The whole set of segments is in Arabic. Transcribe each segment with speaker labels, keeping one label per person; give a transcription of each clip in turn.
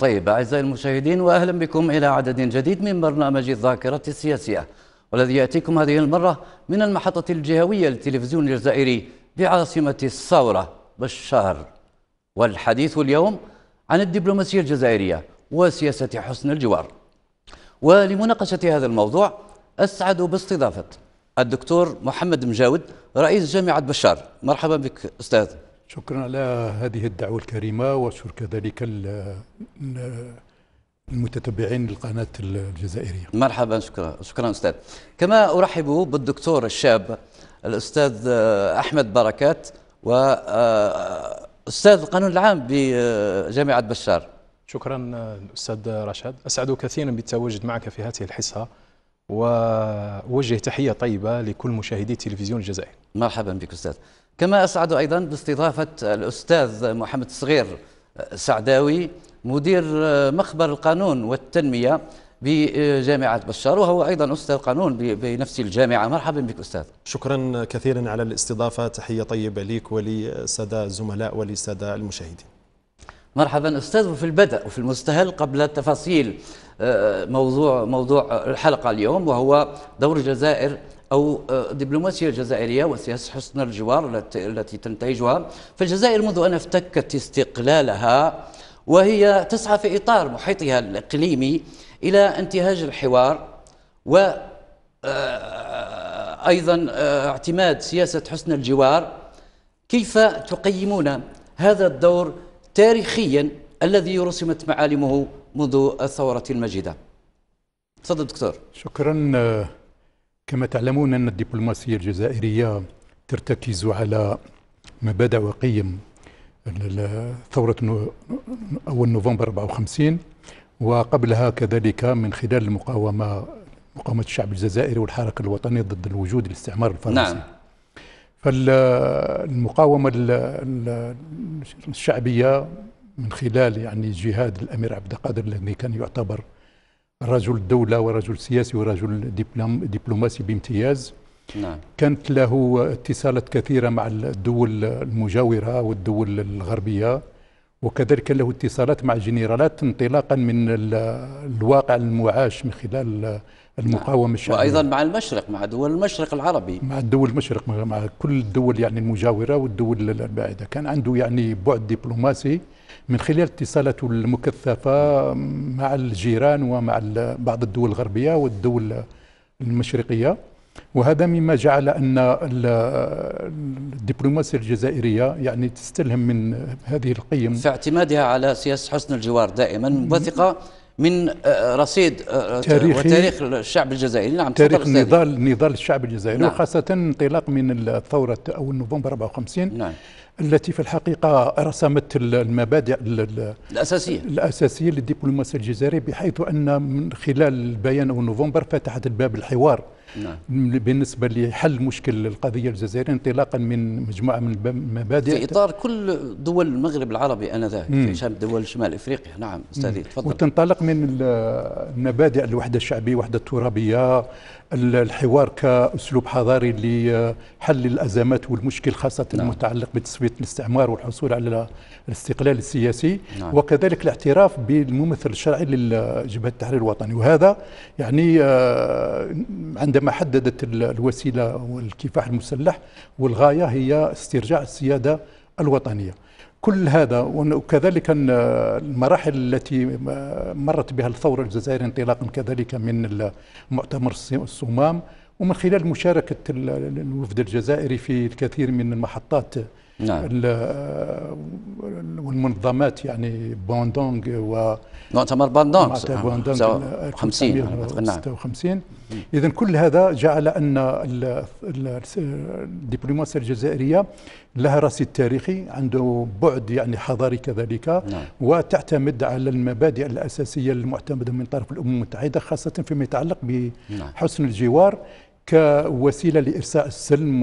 Speaker 1: طيب أعزائي
Speaker 2: المشاهدين وأهلا بكم إلى عدد جديد من برنامج الذاكرة السياسية والذي يأتيكم هذه المرة من المحطة الجهوية للتلفزيون الجزائري بعاصمة الثورة بشار والحديث اليوم عن الدبلوماسية الجزائرية وسياسة حسن الجوار ولمناقشة هذا الموضوع أسعد باستضافة الدكتور محمد مجاود رئيس جامعة بشار مرحبا بك أستاذ
Speaker 3: شكرا على هذه الدعوة الكريمة وأشكر كذلك المتتبعين للقناة الجزائرية
Speaker 2: مرحبا شكرا شكرا أستاذ كما أرحب بالدكتور الشاب الأستاذ أحمد بركات وأستاذ آه، القانون العام بجامعة بشار
Speaker 1: شكرا أستاذ رشاد أسعد كثيرا بالتواجد معك في هذه الحصة ووجه تحية طيبة لكل مشاهدي تلفزيون الجزائر مرحبا بك أستاذ كما أسعد أيضا باستضافة
Speaker 2: الأستاذ محمد الصغير سعداوي مدير مخبر القانون والتنمية بجامعة بشار وهو أيضا أستاذ قانون بنفس
Speaker 4: الجامعة مرحبا بك أستاذ شكرا كثيرا على الاستضافة تحية طيبة ليك ولسادة الزملاء ولسادة المشاهدين مرحبا أستاذ وفي البدء وفي المستهل قبل
Speaker 2: تفاصيل آه، موضوع موضوع الحلقة اليوم وهو دور الجزائر أو آه، دبلوماسية الجزائريه وسياسة حسن الجوار التي تنتهجها فالجزائر منذ أن افتكت استقلالها وهي تسعى في إطار محيطها الإقليمي إلى انتهاج الحوار و آه، آه، أيضا اعتماد سياسة حسن الجوار كيف تقيمون هذا الدور تاريخيا الذي رسمت معالمه منذ الثورة المجيدة تفضل دكتور شكرا كما
Speaker 3: تعلمون أن الدبلوماسية الجزائرية ترتكز على مبادئ وقيم ثورة أول نوفمبر 54 وقبلها كذلك من خلال المقاومة مقاومة الشعب الجزائري والحركة الوطنية ضد الوجود الاستعمار الفرنسي نعم. فالمقاومة الشعبية من خلال يعني جهاد الأمير عبد القادر الذي كان يعتبر رجل دولة ورجل سياسي ورجل دبلوم دبلوماسي بامتياز نعم. كانت له اتصالات كثيرة مع الدول المجاورة والدول الغربية وكذلك له اتصالات مع الجنرالات انطلاقا من الواقع المعاش من خلال المقاومة نعم. الشعبية وأيضا
Speaker 2: مع المشرق مع دول المشرق العربي مع
Speaker 3: الدول المشرق مع كل الدول يعني المجاورة والدول البعيدة كان عنده يعني بعد دبلوماسي من خلال اتصالاته المكثفة مع الجيران ومع بعض الدول الغربية والدول المشرقية وهذا مما جعل أن الدبلوماسية الجزائرية يعني تستلهم من هذه
Speaker 2: القيم في اعتمادها على سياسة حسن الجوار دائما واثقة من آه، رصيد آه، تاريخي وتاريخ الشعب الجزائري نعم تاريخ نضال نضال
Speaker 3: الشعب الجزائري نعم. وخاصة انطلاق من الثورة أو نوفمبر 54 نعم التي في الحقيقة رسمت المبادئ الأساسية الأساسية للدبلوماسية الجزائرية بحيث أن من خلال البيان أو نوفمبر فتحت الباب للحوار نعم. بالنسبة لحل مشكل القضية الجزائرية انطلاقا من مجموعة من المبادئ في إطار
Speaker 2: كل دول المغرب العربي أنذاك في شمال دول شمال إفريقيا نعم أستاذي تفضل وتنطلق
Speaker 3: من المبادئ الوحدة الشعبية الوحدة الترابية الحوار كأسلوب حضاري لحل الأزمات والمشكل خاصة نعم. المتعلق بتسوية الاستعمار والحصول على الاستقلال السياسي نعم. وكذلك الاعتراف بالممثل الشرعي لجبهة التحرير الوطني وهذا يعني آه، عندما حددت الوسيلة والكفاح المسلح والغاية هي استرجاع السيادة الوطنية كل هذا وكذلك المراحل التي مرت بها الثورة الجزائرية انطلاقا كذلك من مؤتمر الصمام ومن خلال مشاركة الوفد الجزائري في الكثير من المحطات نعم والمنظمات يعني بوندونغ و
Speaker 2: مؤتمر بوندونغ 50
Speaker 3: 56 اذا كل هذا جعل ان الدبلوماسيه الجزائريه لها رصيد تاريخي عنده بعد يعني حضاري كذلك نعم. وتعتمد على المبادئ الاساسيه المعتمده من طرف الامم المتحده خاصه فيما يتعلق نعم. بحسن الجوار كوسيلة لإرساء السلم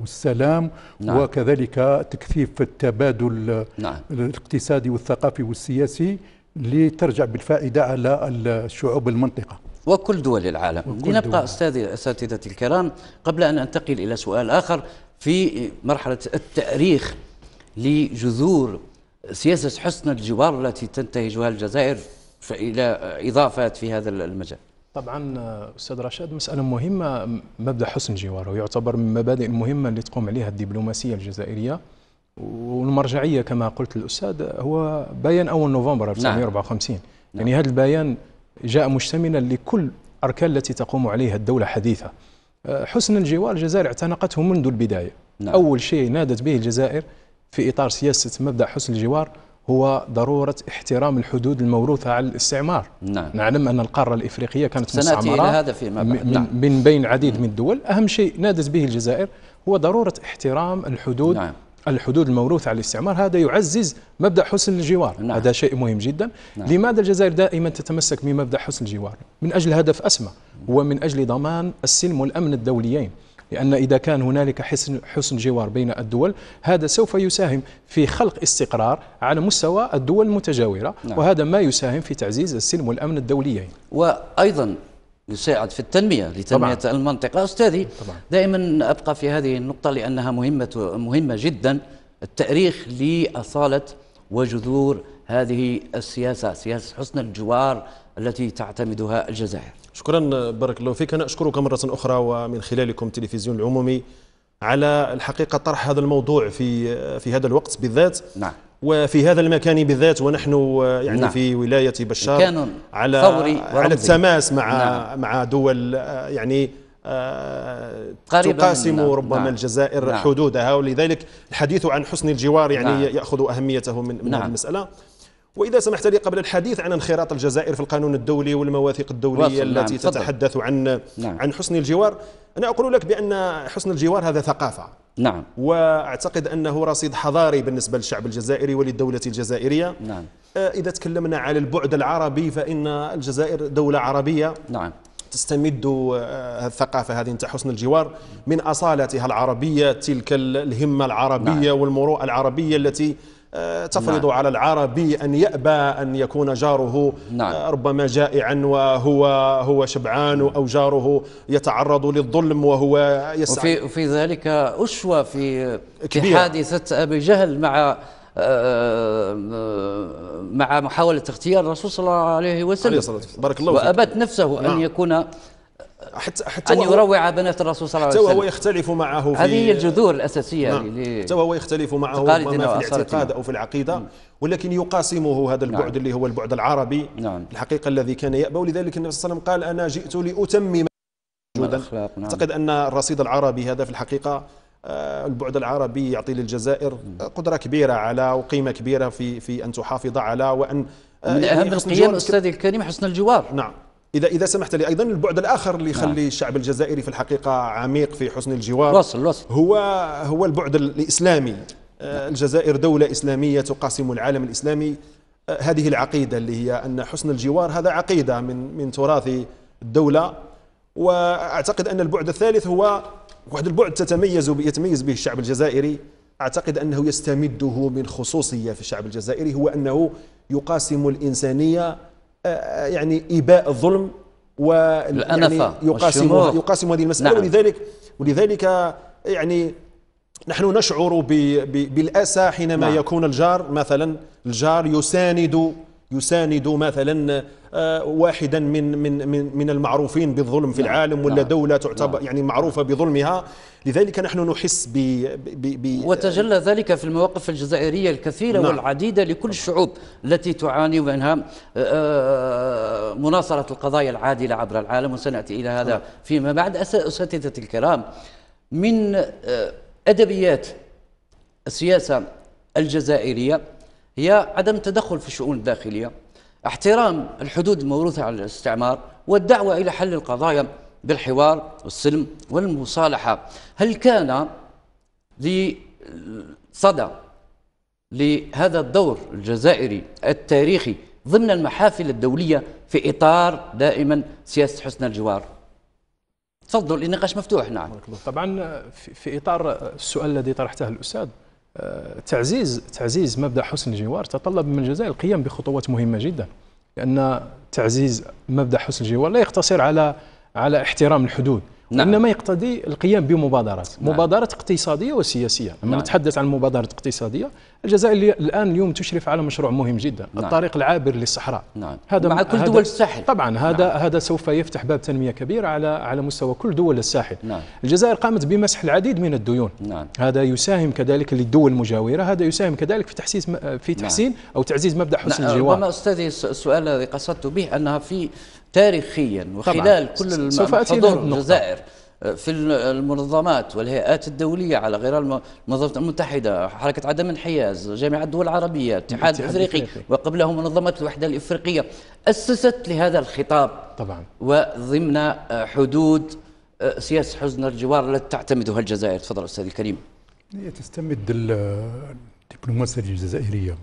Speaker 3: والسلام نعم. وكذلك تكثيف التبادل نعم. الاقتصادي والثقافي والسياسي لترجع بالفائدة على شعوب المنطقة
Speaker 2: وكل دول العالم وكل لنبقى أستاذي أساتذتي الكرام قبل أن أنتقل إلى سؤال آخر في مرحلة التأريخ لجذور سياسة حسن الجوار التي تنتهجها الجزائر إلى إضافات في هذا المجال
Speaker 1: طبعا استاذ رشاد مساله مهمه مبدا حسن الجوار يعتبر من المبادئ المهمه اللي تقوم عليها الدبلوماسيه الجزائريه والمرجعيه كما قلت للاستاذ هو بيان اول نوفمبر 1954 نعم. نعم. يعني نعم. هذا البيان جاء مشتملا لكل الاركان التي تقوم عليها الدوله حديثه أه، حسن الجوار الجزائر اعتنقته منذ البدايه نعم. اول شيء نادت به الجزائر في اطار سياسه مبدا حسن الجوار هو ضرورة احترام الحدود الموروثة على الاستعمار نعم. نعلم أن القارة الإفريقية كانت مستعمرة إلى هذا فيما بعد. من, نعم. من بين عديد من الدول أهم شيء نادت به الجزائر هو ضرورة احترام الحدود نعم. الحدود الموروثة على الاستعمار هذا يعزز مبدأ حسن الجوار نعم. هذا شيء مهم جدا نعم. لماذا الجزائر دائما تتمسك بمبدأ حسن الجوار من أجل هدف أسمى ومن أجل ضمان السلم والأمن الدوليين لأن إذا كان هنالك حسن, حسن جوار بين الدول هذا سوف يساهم في خلق استقرار على مستوى الدول المتجاورة نعم. وهذا ما يساهم في تعزيز السلم والأمن الدوليين وأيضا يساعد في التنمية لتنمية طبعا. المنطقة أستاذي
Speaker 2: طبعا. دائما أبقى في هذه النقطة لأنها مهمة, مهمة جدا التأريخ لأصالة وجذور هذه السياسة سياسة حسن الجوار
Speaker 4: التي تعتمدها الجزائر شكرا بارك الله فيك أنا أشكرك مرة أخرى ومن خلالكم التلفزيون العمومي على الحقيقة طرح هذا الموضوع في في هذا الوقت بالذات نعم وفي هذا المكان بالذات ونحن يعني نعم. في ولاية بشار على فوري على التماس مع نعم. مع دول يعني آه، تقاسم نعم. ربما نعم. الجزائر نعم. حدودها ولذلك الحديث عن حسن الجوار يعني نعم. ياخذ اهميته من, من نعم. هذه المساله وإذا سمحت لي قبل الحديث عن انخراط الجزائر في القانون الدولي والمواثيق الدولية نعم، التي نعم. تتحدث عن نعم. عن حسن الجوار أنا أقول لك بأن حسن الجوار هذا ثقافة نعم وأعتقد أنه رصيد حضاري بالنسبة للشعب الجزائري وللدولة الجزائرية نعم آه، إذا تكلمنا على البعد العربي فإن الجزائر دولة عربية نعم تستمد آه، الثقافة هذه نتاع حسن الجوار من أصالتها العربية تلك الهمة العربية نعم. والمروءة العربية التي آه، تفرض نعم. على العربي أن يأبى أن يكون جاره نعم. آه، ربما جائعا وهو هو شبعان أو جاره يتعرض للظلم وهو يسعى وفي, وفي ذلك اشوه في, كبير. في حادثة أبي جهل مع
Speaker 2: آه، مع محاولة اغتيال الرسول صلى الله عليه وسلم عليه الصلاة والسلام بارك الله وأبت نفسه نعم. أن يكون حتى حتى ان يروع بنات الرسول
Speaker 4: صلى الله عليه وسلم حتى وهو يختلف معه في هذه هي الجذور الاساسيه نعم. حتى هو يختلف معه في الاعتقاد او في العقيده مم. ولكن يقاسمه هذا نعم. البعد نعم. اللي هو البعد العربي نعم. الحقيقه الذي كان يأبى ولذلك النبي صلى الله عليه وسلم قال انا جئت لاتمم الاخلاق نعم. اعتقد ان الرصيد العربي هذا في الحقيقه آه، البعد العربي يعطي للجزائر قدره كبيره على وقيمه كبيره في في ان تحافظ على وان آه، من يعني اهم القيم استاذي الكريم حسن الجوار نعم اذا اذا سمحت لي ايضا البعد الاخر اللي يخلي نعم. الشعب الجزائري في الحقيقه عميق في حسن الجوار الوصل الوصل هو هو البعد الاسلامي آه، الجزائر دولة إسلامية تقاسم العالم الإسلامي آه، هذه العقيدة اللي هي أن حسن الجوار هذا عقيدة من من تراث الدولة وأعتقد أن البعد الثالث هو واحد البعد تتميز يتميز به الشعب الجزائري أعتقد أنه يستمده من خصوصية في الشعب الجزائري هو أنه يقاسم الإنسانية يعني إباء الظلم والأنفة يعني يقاسم يقاسم هذه المسألة نعم. ولذلك ولذلك يعني نحن نشعر بالأسى حينما نعم. يكون الجار مثلا الجار يساند يساند مثلا آه، واحدا من من من من المعروفين بالظلم في نعم. العالم ولا نعم. دولة تعتبر نعم. يعني معروفة بظلمها لذلك نحن نحس ب, ب, ب وتجلى
Speaker 2: ذلك في المواقف
Speaker 4: الجزائرية الكثيرة نعم. والعديدة لكل الشعوب
Speaker 2: التي تعاني منها آه، آه، مناصرة القضايا العادلة عبر العالم وسنأتي إلى هذا نعم. فيما بعد اساتذتي الكرام من آه، أدبيات السياسة الجزائرية هي عدم تدخل في الشؤون الداخلية احترام الحدود الموروثة عن الاستعمار والدعوة إلى حل القضايا بالحوار والسلم والمصالحة هل كان لصدى صدى لهذا الدور الجزائري التاريخي ضمن المحافل الدولية في إطار دائما سياسة حسن الجوار تفضل النقاش مفتوح نعم
Speaker 1: طبعا في إطار السؤال الذي طرحته الأستاذ آه، تعزيز تعزيز مبدا حسن الجوار تطلب من الجزائر القيام بخطوات مهمه جدا لان تعزيز مبدا حسن الجوار لا يقتصر على على احترام الحدود نعم. وانما يقتضي القيام بمبادرات نعم. مبادرات اقتصاديه وسياسيه لما نعم. نتحدث عن مبادرات اقتصاديه الجزائر الان اليوم تشرف على مشروع مهم جدا نعم. الطريق العابر للصحراء نعم. هذا مع كل هذا دول الساحل طبعا هذا نعم. هذا سوف يفتح باب تنميه كبيره على على مستوى كل دول الساحل نعم. الجزائر قامت بمسح العديد من الديون نعم. هذا يساهم كذلك للدول المجاوره هذا يساهم كذلك في تحسيس في نعم. تحسين نعم. او تعزيز مبدا حسن نعم. الجوار
Speaker 2: ربما استاذي السؤال الذي قصدت به انها في تاريخيا وخلال كل سوف الجزائر في المنظمات والهيئات الدولية على غير المنظمة المتحدة حركة عدم انحياز جامعة الدول العربية الاتحاد الإفريقي وقبله منظمة الوحدة الإفريقية أسست لهذا الخطاب طبعا وضمن حدود آه، سياسة حزن الجوار التي تعتمدها الجزائر تفضل أستاذ الكريم
Speaker 3: هي تستمد الدبلوماسية الجزائرية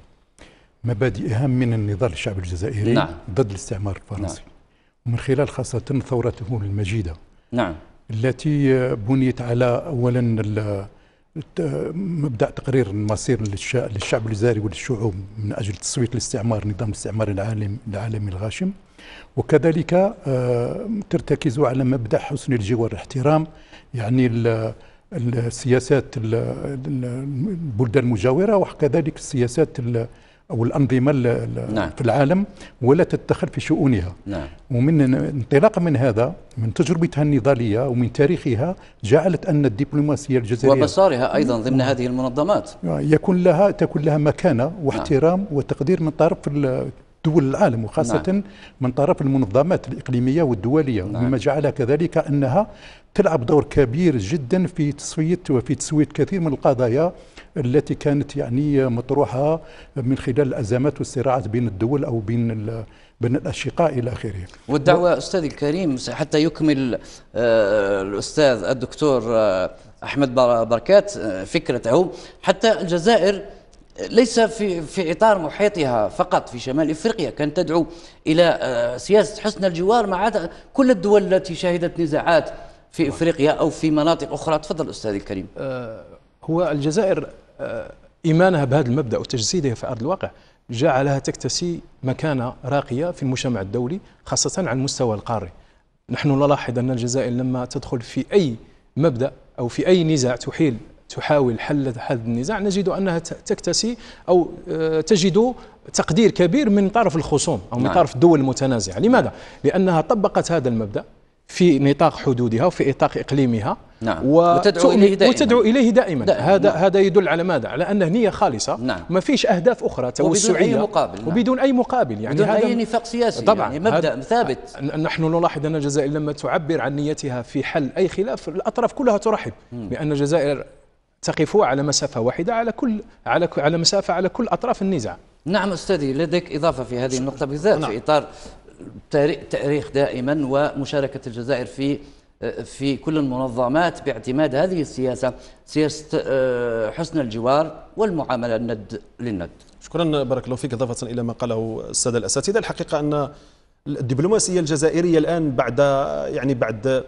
Speaker 3: مبادئها من النضال الشعب الجزائري نعم. ضد الاستعمار الفرنسي نعم. من خلال خاصة ثورته المجيدة نعم التي بنيت على أولا مبدأ تقرير المصير للشعب الجزائري وللشعوب من أجل تصويت الاستعمار نظام الاستعمار العالم العالمي الغاشم وكذلك آه، ترتكز على مبدأ حسن الجوار الاحترام يعني السياسات البلدان المجاورة وكذلك السياسات أو الأنظمة نعم. في العالم ولا تتدخل في شؤونها نعم. ومن انطلاقا من هذا من تجربتها النضالية ومن تاريخها جعلت أن الدبلوماسية الجزائرية ومسارها أيضا ضمن نعم.
Speaker 2: هذه المنظمات
Speaker 3: آه، يكون لها تكون لها مكانة نعم. واحترام نعم. وتقدير من طرف دول العالم وخاصة نعم. من طرف المنظمات الإقليمية والدولية نعم. مما جعل كذلك أنها تلعب دور كبير جدا في تصفية وفي تسوية كثير من القضايا التي كانت يعني مطروحه من خلال الازمات والصراعات بين الدول او بين بين الاشقاء الى اخره.
Speaker 2: والدعوه استاذي الكريم حتى يكمل آه، الاستاذ الدكتور آه، احمد بركات آه، فكرته حتى الجزائر ليس في في اطار محيطها فقط في شمال افريقيا كانت تدعو الى سياسه حسن الجوار مع كل الدول التي شهدت نزاعات في افريقيا او في مناطق اخرى تفضل استاذي الكريم
Speaker 1: هو الجزائر آه، إيمانها بهذا المبدأ وتجسيده في أرض الواقع جعلها تكتسي مكانة راقية في المجتمع الدولي خاصة على المستوى القاري نحن نلاحظ أن الجزائر لما تدخل في أي مبدأ أو في أي نزاع تحيل تحاول حل هذا النزاع نجد أنها تكتسي أو آه، تجد تقدير كبير من طرف الخصوم أو من نعم. طرف الدول المتنازعة لماذا؟ لأنها طبقت هذا المبدأ في نطاق حدودها وفي نطاق إقليمها نعم وتدعو إليه دائما وتدعو إليه دائما, دائماً. هذا نعم. هذا يدل على ماذا؟ على أنه نية خالصة نعم. ما فيش أهداف أخرى توسعية وبدون أي مقابل نعم. وبدون أي مقابل يعني بدون هذا أي نفاق سياسي طبعا يعني مبدأ ثابت نحن نلاحظ أن الجزائر لما تعبر عن نيتها في حل أي خلاف الأطراف كلها ترحب بأن الجزائر تقف على مسافة واحدة على كل على على مسافة على كل أطراف النزاع نعم أستاذي لديك إضافة في هذه النقطة بالذات نعم. في إطار
Speaker 2: تاريخ دائما ومشاركة الجزائر في في كل المنظمات
Speaker 4: باعتماد هذه السياسة سياسة آه، حسن الجوار والمعاملة الند للند شكرا بارك الله فيك إضافة إلى ما قاله السادة الأساتذة الحقيقة أن الدبلوماسية الجزائرية الآن بعد يعني بعد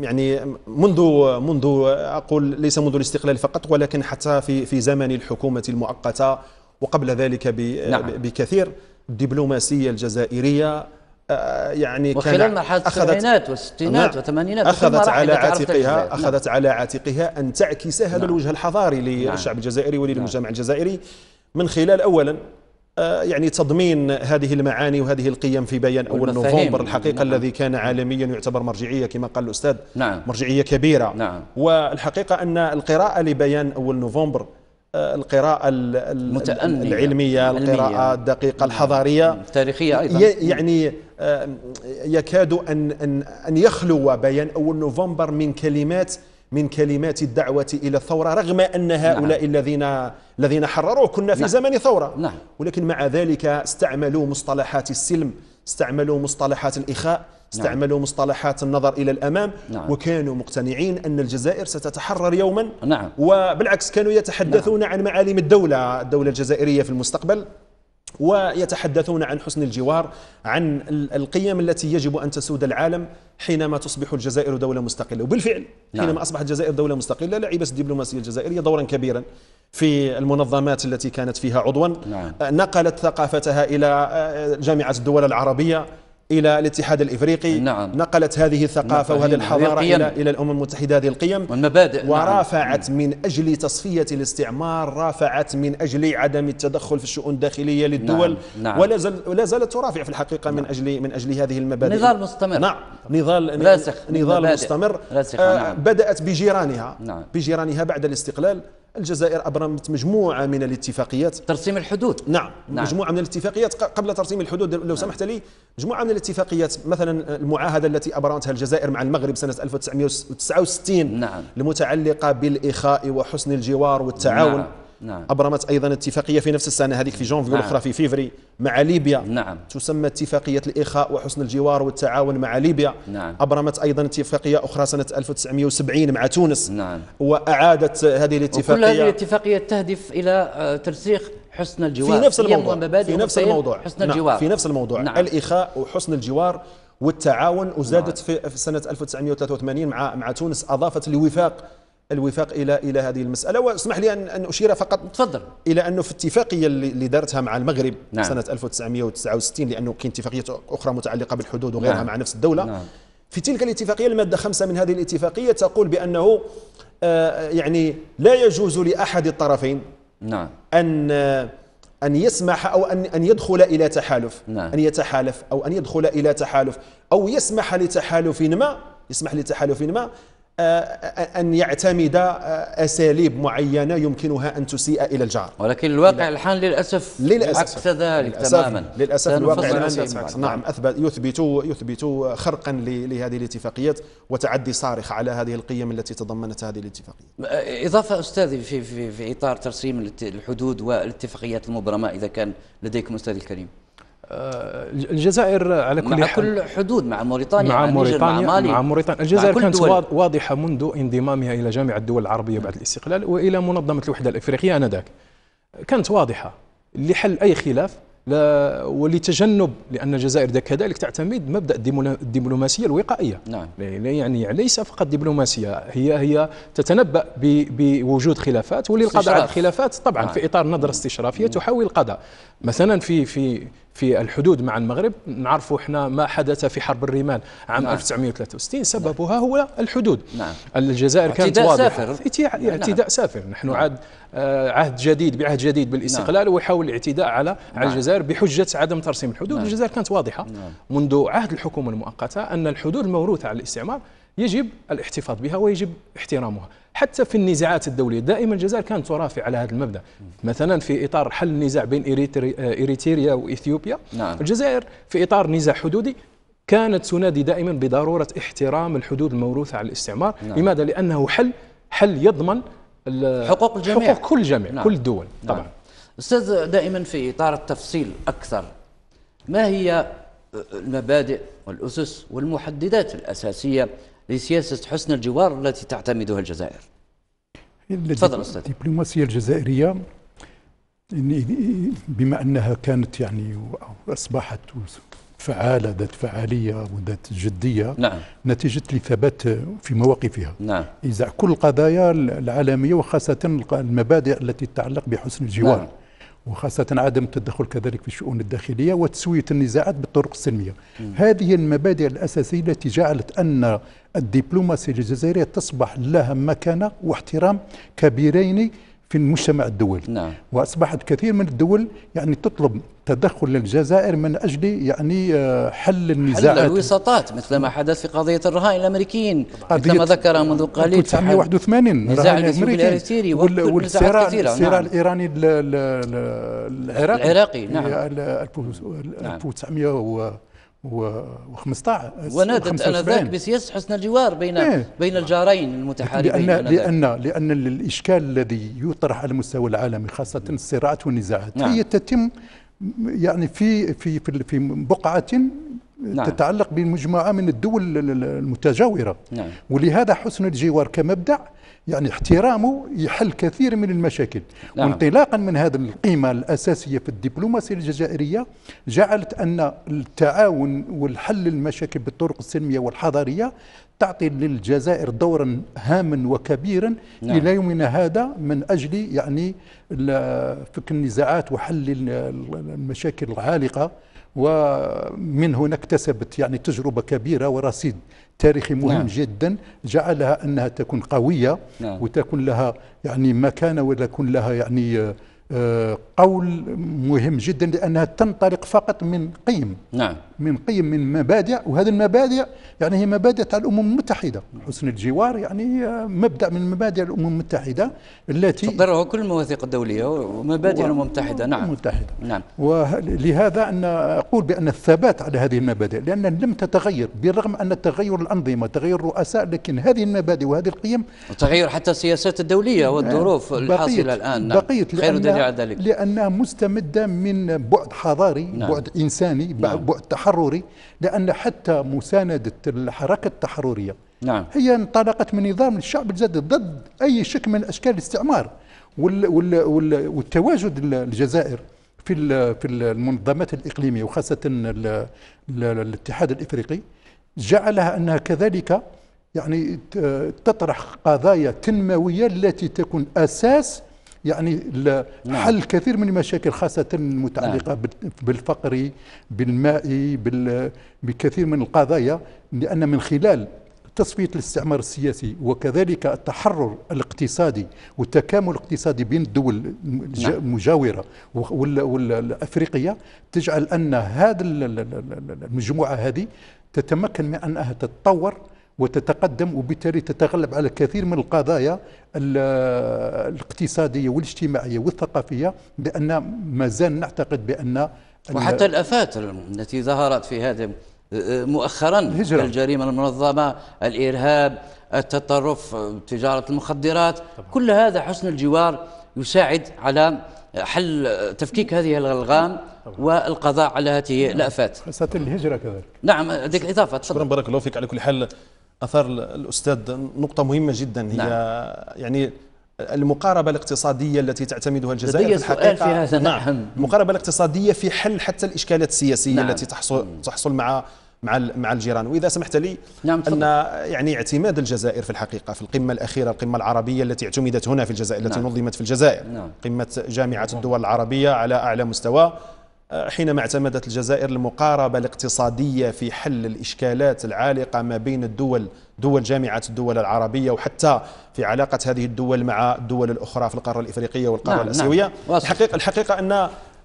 Speaker 4: يعني منذ منذ اقول ليس منذ الاستقلال فقط ولكن حتى في في زمن الحكومه المؤقته وقبل ذلك نعم. بكثير الدبلوماسيه الجزائريه آه، يعني وخلال مرحله السبعينات والستينات نعم.
Speaker 2: والثمانينات اخذت على عاتقها نعم. اخذت
Speaker 4: على عاتقها ان تعكس هذا نعم. الوجه الحضاري للشعب نعم. الجزائري وللمجتمع نعم. الجزائري من خلال اولا آه، يعني تضمين هذه المعاني وهذه القيم في بيان اول نوفمبر الحقيقه نعم. الذي كان عالميا يعتبر مرجعيه كما قال الاستاذ نعم. مرجعيه كبيره نعم. والحقيقه ان القراءه لبيان اول نوفمبر القراءة العلمية القراءة الدقيقة نعم. الحضارية التاريخية نعم. أيضا يعني يكاد أن, أن, أن يخلو بيان أول نوفمبر من كلمات من كلمات الدعوة إلى الثورة رغم أن نعم. هؤلاء نعم. الذين الذين حرروه كنا في نعم. زمن ثورة نعم. ولكن مع ذلك استعملوا مصطلحات السلم استعملوا مصطلحات الإخاء نعم. استعملوا نعم. مصطلحات النظر إلى الأمام نعم. وكانوا مقتنعين أن الجزائر ستتحرر يوما نعم. وبالعكس كانوا يتحدثون نعم. عن معالم الدولة الدولة الجزائرية في المستقبل ويتحدثون عن حسن الجوار عن القيم التي يجب أن تسود العالم حينما تصبح الجزائر دولة مستقلة وبالفعل نعم. حينما أصبحت الجزائر دولة مستقلة لعبت الدبلوماسية الجزائرية دورا كبيرا في المنظمات التي كانت فيها عضوا نعم. نقلت ثقافتها إلى آه، جامعة الدول العربية إلى الاتحاد الإفريقي نعم. نقلت هذه الثقافة وهذه الحضارة إلى, إلى الأمم المتحدة هذه القيم والمبادئ نعم. ورافعت نعم. من أجل تصفية الاستعمار رافعت من أجل عدم التدخل في الشؤون الداخلية للدول نعم. نعم. ولا, زل ولا زالت ترافع في الحقيقة نعم. من أجل من أجل هذه المبادئ نضال مستمر نعم نضال راسخ نضال مستمر راسخ. نعم. آه بدأت بجيرانها نعم. بجيرانها بعد الاستقلال الجزائر أبرمت مجموعة من الاتفاقيات ترسيم الحدود نعم, نعم. مجموعة من الاتفاقيات قبل ترسيم الحدود لو سمحت لي مجموعة من الاتفاقيات مثلا المعاهدة التي أبرمتها الجزائر مع المغرب سنة 1969 نعم. المتعلقة بالإخاء وحسن الجوار والتعاون نعم. نعم. أبرمت أيضا اتفاقية في نفس السنة هذيك في جونفي نعم. في فيفري مع ليبيا نعم. تسمى اتفاقية الإخاء وحسن الجوار والتعاون مع ليبيا نعم. أبرمت أيضا اتفاقية أخرى سنة 1970 مع تونس نعم. وأعادت هذه الاتفاقية وكل هذه
Speaker 2: الاتفاقية تهدف إلى آه،
Speaker 4: ترسيخ حسن الجوار في نفس الموضوع في نفس الموضوع حسن نعم. الجوار في نفس الموضوع نعم. الإخاء وحسن الجوار والتعاون وزادت نعم. في سنة 1983 مع مع تونس أضافت لوفاق الوفاق الى الى هذه المساله واسمح لي ان ان اشير فقط تفضل الى انه في الاتفاقيه اللي دارتها مع المغرب نعم. سنه 1969 لانه كاين اتفاقيات اخرى متعلقه بالحدود وغيرها نعم. مع نفس الدوله نعم. في تلك الاتفاقيه الماده خمسة من هذه الاتفاقيه تقول بانه آه، يعني لا يجوز لاحد الطرفين نعم ان آه، أن يسمح أو أن أن يدخل إلى تحالف نعم. أن يتحالف أو أن يدخل إلى تحالف أو يسمح لتحالف ما يسمح لتحالف ما أن يعتمد أساليب معينة يمكنها أن تسيء إلى الجار
Speaker 2: ولكن الواقع الحان للأسف, للأسف عكس ذلك تماما للأسف الواقع الآن نعم
Speaker 4: أثبت يثبت يثبت خرقا لهذه الاتفاقيات وتعدي صارخ على هذه القيم التي تضمنت هذه الاتفاقية
Speaker 2: إضافة أستاذي في, في, في إطار ترسيم الحدود والاتفاقيات المبرمة إذا كان لديكم أستاذ الكريم آه،
Speaker 4: الجزائر على
Speaker 2: كل مع كل
Speaker 1: حدود مع موريتانيا مع, مع موريتانيا مع, مع موريتانيا الجزائر مع كانت دول. واضحه منذ انضمامها الى جامعه الدول العربيه بعد الاستقلال والى منظمه الوحده الافريقيه انذاك كانت واضحه لحل اي خلاف لا ولتجنب لان الجزائر كذلك تعتمد مبدا الدبلوماسيه الوقائيه نعم. يعني ليس فقط دبلوماسيه هي هي تتنبا بوجود خلافات وللقضاء على الخلافات طبعا نعم. في اطار نظره استشرافيه نعم. تحاول القضاء مثلا في في في الحدود مع المغرب نعرفوا احنا ما حدث في حرب الرمال عام نعم. 1963 نعم. سببها نعم. هو الحدود نعم. الجزائر كانت واضحه سافر. نعم. اعتداء سافر نحن نعم. عاد آه، عهد جديد بعهد جديد بالاستقلال نعم. ويحاول الاعتداء على نعم. على الجزائر بحجه عدم ترسيم الحدود نعم. الجزائر كانت واضحه نعم. منذ عهد الحكومه المؤقته ان الحدود الموروثه على الاستعمار يجب الاحتفاظ بها ويجب احترامها حتى في النزاعات الدولية دائما الجزائر كانت ترافع على هذا المبدأ مثلا في إطار حل النزاع بين إريتريا وإثيوبيا نعم. الجزائر في إطار نزاع حدودي كانت تنادي دائما بضرورة احترام الحدود الموروثة على الاستعمار نعم. لماذا؟ لأنه حل حل يضمن حقوق الجميع حقوق كل جميع نعم. كل الدول نعم. طبعا نعم.
Speaker 2: أستاذ دائما في إطار التفصيل أكثر ما هي المبادئ والأسس والمحددات الأساسية لسياسة حسن الجوار التي تعتمدها الجزائر
Speaker 3: تفضل أستاذ الدبلوماسية الجزائرية بما أنها كانت يعني أصبحت فعالة ذات فعالية وذات جدية نعم. نتيجة لثبات في مواقفها نعم. إذا كل القضايا العالمية وخاصة المبادئ التي تتعلق بحسن الجوار نعم. وخاصة عدم التدخل كذلك في الشؤون الداخلية وتسوية النزاعات بالطرق السلمية م. هذه المبادئ الأساسية التي جعلت أن الدبلوماسية الجزائرية تصبح لها مكانة واحترام كبيرين في المجتمع الدولي نعم. وأصبحت كثير من الدول يعني تطلب تدخل للجزائر من اجل يعني آه، حل النزاعات حل
Speaker 2: الوساطات مثل ما حدث في قضيه الرهائن الامريكيين مثل كما ذكر منذ قليل 1981
Speaker 3: النزاع الامريكي والصراع الصراع نعم. الايراني العراقي العراقي نعم 1900 نعم. و15 ونادت انذاك
Speaker 2: بسياسه حسن الجوار بين إيه؟ بين الجارين المتحاربين لان
Speaker 3: لان لان الاشكال الذي يطرح على المستوى العالمي خاصه الصراعات والنزاعات نعم. هي تتم يعني في في في, في بقعه نعم. تتعلق بمجموعه من الدول المتجاوره نعم. ولهذا حسن الجوار كمبدا يعني احترامه يحل كثير من المشاكل نعم. وانطلاقا من هذا القيمه الاساسيه في الدبلوماسيه الجزائريه جعلت ان التعاون والحل المشاكل بالطرق السلميه والحضاريه تعطي للجزائر دورا هاما وكبيرا نعم. الى يومنا هذا من اجل يعني فك النزاعات وحل المشاكل العالقه ومن هنا اكتسبت يعني تجربة كبيرة ورصيد تاريخي مهم نعم. جدا جعلها أنها تكون قوية نعم. وتكون لها يعني مكانة ولا لها يعني قول مهم جدا لأنها تنطلق فقط من قيم نعم. من قيم من مبادئ وهذه المبادئ يعني هي مبادئ تاع الأمم المتحدة نعم. حسن الجوار يعني
Speaker 2: مبدأ من مبادئ الأمم المتحدة التي تقررها كل المواثيق الدولية ومبادئ الأمم المتحدة نعم المتحدة
Speaker 3: نعم ولهذا أن أقول بأن الثبات على هذه المبادئ لأن لم تتغير بالرغم أن تغير الأنظمة تغير الرؤساء لكن هذه المبادئ وهذه القيم
Speaker 2: وتغير حتى السياسات الدولية والظروف الحاصلة الآن نعم. بقيت خير بعد نعم. ذلك
Speaker 3: لأنها مستمدة من بعد حضاري نعم. بعد إنساني نعم. بعد تحرري لأن حتى مساندة الحركة التحررية نعم. هي انطلقت من نظام الشعب الجزائري ضد أي شكل من أشكال الاستعمار وال وال وال والتواجد الجزائر في في المنظمات الإقليمية وخاصة الاتحاد الإفريقي جعلها أنها كذلك يعني تطرح قضايا تنموية التي تكون أساس يعني نعم. حل كثير من المشاكل خاصة المتعلقة نعم. بالفقر بالماء بكثير من القضايا لأن من خلال تصفية الاستعمار السياسي وكذلك التحرر الاقتصادي والتكامل الاقتصادي بين الدول نعم. المجاورة والأفريقية تجعل أن هذه المجموعة هذه تتمكن من أنها تتطور وتتقدم وبالتالي تتغلب على كثير من القضايا الاقتصاديه والاجتماعيه والثقافيه بان ما زال نعتقد بان وحتى
Speaker 2: الافات التي ظهرت في هذا مؤخرا الهجرة. الجريمه المنظمه الارهاب التطرف تجاره المخدرات طبعا. كل هذا حسن الجوار يساعد على حل تفكيك هذه الالغام والقضاء على هذه الافات
Speaker 3: خاصه الهجره كذلك
Speaker 2: نعم هذيك اضافه شكرا
Speaker 4: بارك الله فيك على كل حال أثار الأستاذ نقطة مهمة جدا هي نعم. يعني المقاربة الاقتصادية التي تعتمدها الجزائر في الحقيقة في هذا نعم. نعم المقاربة الاقتصادية في حل حتى الإشكالات السياسية نعم. التي تحصل تحصل مع مع مع الجيران واذا سمحت لي نعم ان يعني اعتماد الجزائر في الحقيقه في القمه الاخيره القمه العربيه التي اعتمدت هنا في الجزائر التي نعم. نظمت في الجزائر نعم. قمه جامعه الدول العربيه على اعلى مستوى حينما اعتمدت الجزائر المقاربة الاقتصادية في حل الإشكالات العالقة ما بين الدول دول جامعة الدول العربية وحتى في علاقة هذه الدول مع الدول الأخرى في القارة الإفريقية والقارة نعم الآسيوية نعم الحقيقة, الحقيقة أن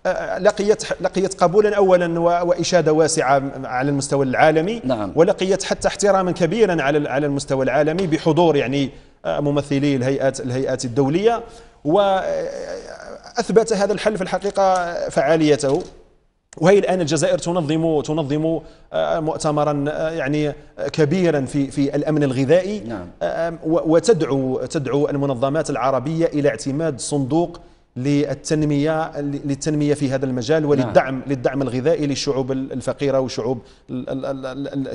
Speaker 4: آه، لقيت لقيت قبولا اولا واشاده واسعه على المستوى العالمي نعم. ولقيت حتى احتراما كبيرا على على المستوى العالمي بحضور يعني آه، ممثلي الهيئات الهيئات الدوليه واثبت آه، هذا الحل في الحقيقه فعاليته وهي الان الجزائر تنظم تنظم آه، مؤتمرا آه، يعني آه، كبيرا في في الامن الغذائي نعم. وتدعو تدعو المنظمات العربيه الى اعتماد صندوق للتنميه للتنميه في هذا المجال نعم. وللدعم للدعم الغذائي للشعوب الفقيره وشعوب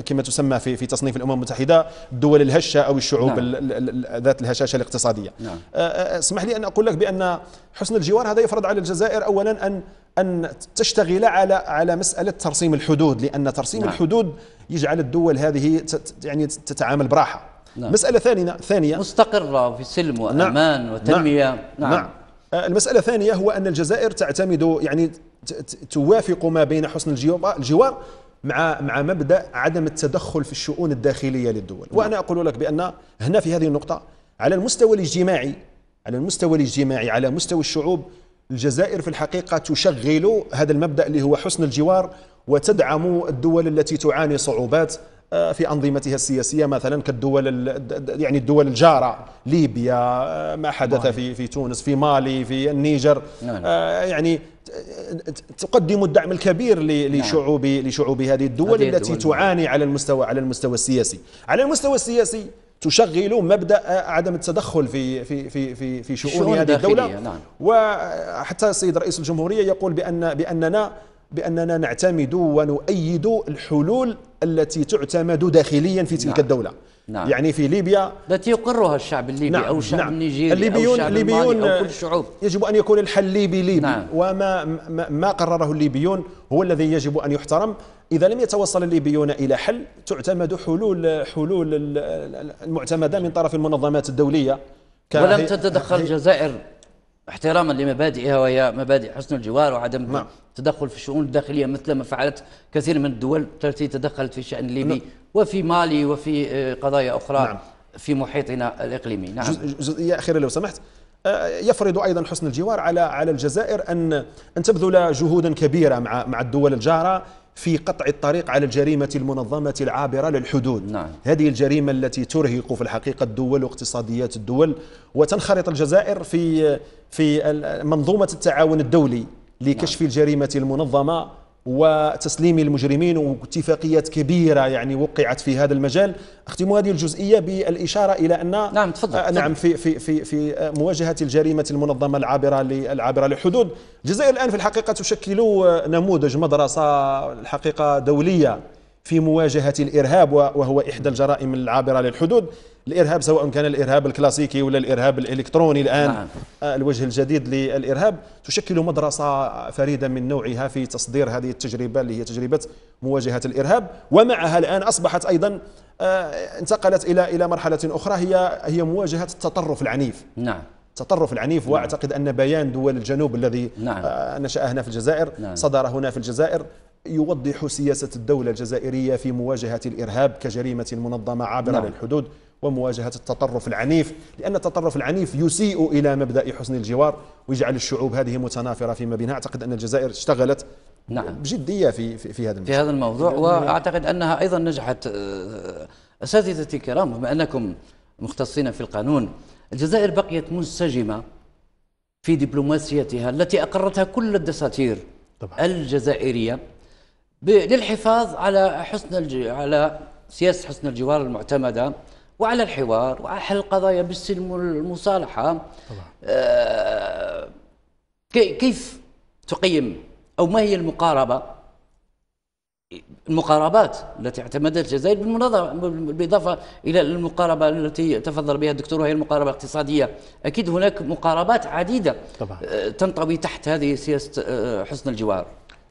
Speaker 4: كما تسمى في في تصنيف الامم المتحده الدول الهشه او الشعوب نعم. ذات الهشاشه الاقتصاديه نعم. آه، آه، آه، اسمح لي ان اقول لك بان حسن الجوار هذا يفرض على الجزائر اولا ان ان تشتغل على على مساله ترسيم الحدود لان ترسيم نعم. الحدود يجعل الدول هذه يعني تتعامل براحه نعم. مساله ثانيه ثانيه مستقره في سلم وامان نعم. وتنميه نعم, نعم. نعم. آه، المسألة الثانية هو أن الجزائر تعتمد يعني توافق ما بين حسن الجوار مع مع مبدا عدم التدخل في الشؤون الداخليه للدول وانا اقول لك بان هنا في هذه النقطه على المستوى الاجتماعي على المستوى الاجتماعي على مستوى الشعوب الجزائر في الحقيقه تشغل هذا المبدا اللي هو حسن الجوار وتدعم الدول التي تعاني صعوبات آه، في أنظمتها السياسية مثلا كالدول يعني الدول الجارة ليبيا ما حدث في في تونس في مالي في النيجر نعم، نعم. آه، يعني تقدم الدعم الكبير نعم. لشعوب لشعوب هذه الدول التي تعاني على المستوى على المستوى السياسي على المستوى السياسي تشغل مبدا عدم التدخل في في في في في شؤون هذه الدوله نعم. وحتى السيد رئيس الجمهوريه يقول بان باننا بأننا نعتمد ونؤيد الحلول التي تعتمد داخليا في تلك نعم. الدولة نعم. يعني في ليبيا التي يقرها
Speaker 2: الشعب الليبي نعم. أو
Speaker 4: الشعب نعم. النيجيري الليبيون أو الشعب الليبيون أو كل الشعوب يجب أن يكون الحل ليبي ليبي نعم. وما ما قرره الليبيون هو الذي يجب أن يحترم إذا لم يتوصل الليبيون إلى حل تعتمد حلول حلول المعتمدة من طرف المنظمات الدولية ولم تتدخل الجزائر احتراما
Speaker 2: لمبادئها وهي مبادئ حسن الجوار وعدم نعم. التدخل في الشؤون الداخليه مثل ما فعلت كثير من الدول التي تدخلت في الشان الليبي نعم. وفي مالي وفي آه، قضايا اخرى نعم. في محيطنا الاقليمي
Speaker 4: نعم جزئيه اخيره لو سمحت آه، يفرض ايضا حسن الجوار على على الجزائر ان ان تبذل جهودا كبيره مع مع الدول الجاره في قطع الطريق على الجريمة المنظمة العابرة للحدود نعم. هذه الجريمة التي ترهق في الحقيقة الدول واقتصاديات الدول وتنخرط الجزائر في في منظومة التعاون الدولي لكشف نعم. الجريمة المنظمة وتسليم المجرمين واتفاقيات كبيرة يعني وقعت في هذا المجال أختم هذه الجزئية بالإشارة إلى أن نعم تفضل آه، نعم في في في في مواجهة الجريمة المنظمة العابرة العابرة للحدود الجزائر الآن في الحقيقة تشكل آه، نموذج مدرسة الحقيقة دولية في مواجهة الإرهاب وهو إحدى الجرائم العابرة للحدود الإرهاب سواء كان الإرهاب الكلاسيكي ولا الإرهاب الإلكتروني الآن نعم. آه، الوجه الجديد للإرهاب تشكل مدرسة فريدة من نوعها في تصدير هذه التجربة اللي هي تجربة مواجهة الإرهاب ومعها الآن أصبحت أيضا آه، انتقلت إلى إلى مرحلة أخرى هي هي مواجهة التطرف العنيف نعم التطرف العنيف نعم. واعتقد ان بيان دول الجنوب الذي نعم. آه، نشا هنا في الجزائر نعم. صدر هنا في الجزائر يوضح سياسة الدولة الجزائرية في مواجهة الإرهاب كجريمة منظمة عابرة نعم. للحدود ومواجهة التطرف العنيف لأن التطرف العنيف يسيء إلى مبدأ حسن الجوار ويجعل الشعوب هذه متنافرة فيما بينها أعتقد أن الجزائر اشتغلت نعم. بجدية في, في, في هذا في هذا الموضوع وأعتقد
Speaker 2: أنها أيضا نجحت آه، أساتذتي الكرام بما
Speaker 4: أنكم مختصين في القانون
Speaker 2: الجزائر بقيت منسجمة في دبلوماسيتها التي أقرتها كل الدساتير طبعا. الجزائرية للحفاظ على حسن على سياسه حسن الجوار المعتمده وعلى الحوار وعلى حل القضايا بالسلم والمصالحه طبعا. آه كيف تقيم او ما هي المقاربه المقاربات التي اعتمدت الجزائر بالإضافة إلى المقاربة التي تفضل بها الدكتور وهي المقاربة الاقتصادية أكيد هناك مقاربات عديدة طبعا. آه، تنطوي تحت هذه
Speaker 1: سياسة آه، حسن الجوار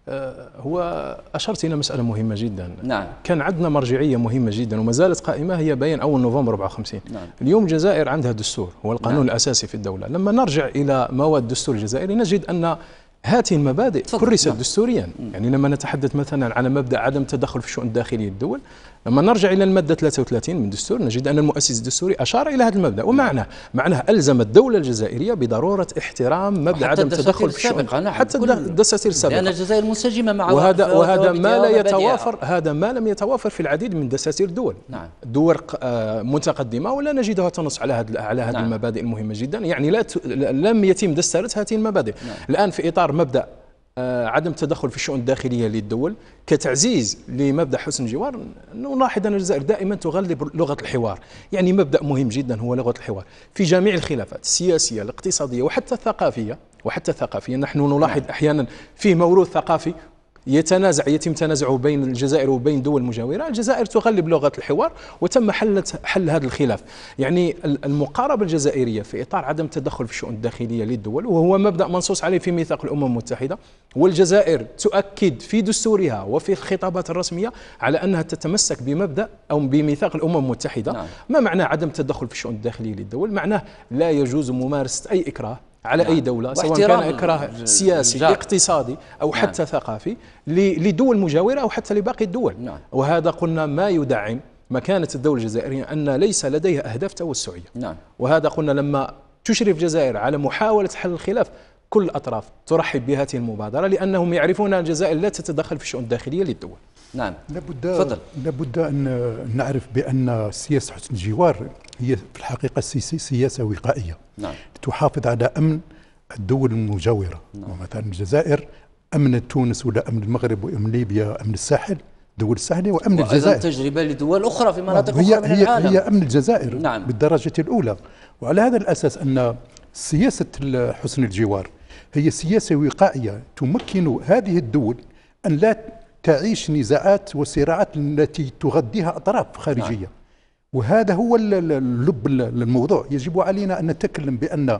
Speaker 1: آه، هو أشرت إلى مسألة مهمة جدا نعم. كان عندنا مرجعية مهمة جدا وما زالت قائمة هي بين أول نوفمبر 54 نعم. اليوم الجزائر عندها دستور هو القانون نعم. الأساسي في الدولة لما نرجع إلى مواد الدستور الجزائري نجد أن هذه المبادئ كرست نعم. دستوريا يعني لما نتحدث مثلا على مبدا عدم التدخل في الشؤون الداخليه للدول لما نرجع إلى المادة 33 من الدستور نجد أن المؤسس الدستوري أشار إلى هذا المبدأ ومعناه معناه ألزم الدولة الجزائرية بضرورة احترام مبدأ عدم التدخل في الشؤون نعم، حتى الدساتير السابقة لأن الجزائر منسجمة مع وهذا وهذا ما لا يتوافر هذا ما لم يتوافر في العديد من دساتير الدول نعم. دول آه، متقدمة ولا نجدها تنص على هذا على هذه نعم. المبادئ المهمة جدا يعني لا لم يتم دستورة هذه المبادئ نعم. الآن في إطار مبدأ آه، عدم التدخل في الشؤون الداخليه للدول كتعزيز لمبدا حسن الجوار نلاحظ ان الجزائر دائما تغلب لغه الحوار يعني مبدا مهم جدا هو لغه الحوار في جميع الخلافات السياسيه الاقتصاديه وحتى الثقافيه وحتى الثقافيه نحن نلاحظ نعم. احيانا في موروث ثقافي يتنازع يتم تنازعه بين الجزائر وبين دول مجاوره، الجزائر تغلب لغه الحوار وتم حل حل هذا الخلاف، يعني المقاربه الجزائريه في اطار عدم التدخل في الشؤون الداخليه للدول وهو مبدا منصوص عليه في ميثاق الامم المتحده، والجزائر تؤكد في دستورها وفي الخطابات الرسميه على انها تتمسك بمبدا او بميثاق الامم المتحده، نعم. ما معنى عدم التدخل في الشؤون الداخليه للدول؟ معناه لا يجوز ممارسه اي اكراه على نعم. أي دولة سواء كان إكراه سياسي جار. اقتصادي أو نعم. حتى ثقافي لدول مجاورة أو حتى لباقي الدول نعم. وهذا قلنا ما يدعم مكانة الدولة الجزائرية أن ليس لديها أهداف توسعية نعم. وهذا قلنا لما تشرف الجزائر على محاولة حل الخلاف كل الأطراف ترحب بهذه المبادرة لأنهم يعرفون أن الجزائر لا تتدخل في الشؤون الداخلية للدول نعم لابد فضل.
Speaker 3: لابد ان نعرف بان سياسه حسن الجوار هي في الحقيقه سياسه وقائيه نعم. تحافظ على امن الدول المجاوره نعم. مثلا الجزائر امن تونس ولا امن المغرب وامن ليبيا امن الساحل دول الساحل وامن الجزائر
Speaker 2: تجربه لدول اخرى في مناطق اخرى من هي العالم هي
Speaker 3: امن الجزائر نعم. بالدرجه الاولى وعلى هذا الاساس ان سياسه حسن الجوار هي سياسه وقائيه تمكن هذه الدول ان لا تعيش نزاعات وصراعات التي تغذيها أطراف خارجية نعم. وهذا هو اللب الموضوع يجب علينا أن نتكلم بأن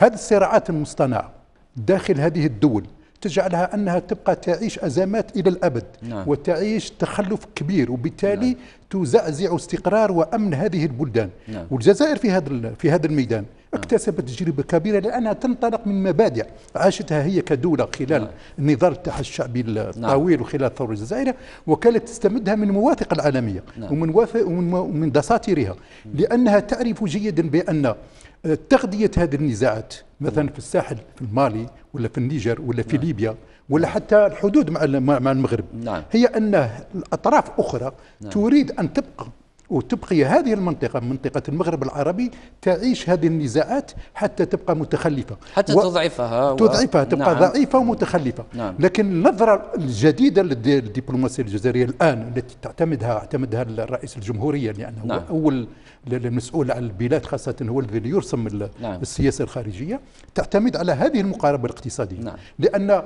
Speaker 3: هذه الصراعات المصطنعة داخل هذه الدول تجعلها أنها تبقى تعيش أزمات إلى الأبد نعم. وتعيش تخلف كبير وبالتالي نعم. تزعزع استقرار وأمن هذه البلدان نعم. والجزائر في هذا في هذا الميدان آه. اكتسبت تجربة كبيرة لأنها تنطلق من مبادئ عاشتها هي كدولة خلال نعم. نظر تاع الشعبي الطويل نعم. وخلال الثورة الجزائرية وكانت تستمدها من المواثق العالمية نعم. ومن ومن دساتيرها لأنها تعرف جيدا بأن آه، تغذية هذه النزاعات مثلا في الساحل في المالي ولا في النيجر ولا في نعم. ليبيا ولا نعم. حتى الحدود مع مع المغرب نعم. هي ان الاطراف اخرى نعم. تريد ان تبقى وتبقي هذه المنطقة منطقة المغرب العربي تعيش هذه النزاعات حتى تبقى متخلفة حتى و...
Speaker 2: تضعفها و... تضعفها تبقى نعم. ضعيفة
Speaker 3: ومتخلفة نعم. لكن النظرة الجديدة للدبلوماسية الجزائرية الآن التي تعتمدها اعتمدها الرئيس الجمهورية لأنه يعني نعم. هو أول المسؤول عن البلاد خاصة هو الذي يرسم نعم. السياسة الخارجية تعتمد على هذه المقاربة الاقتصادية نعم. لأن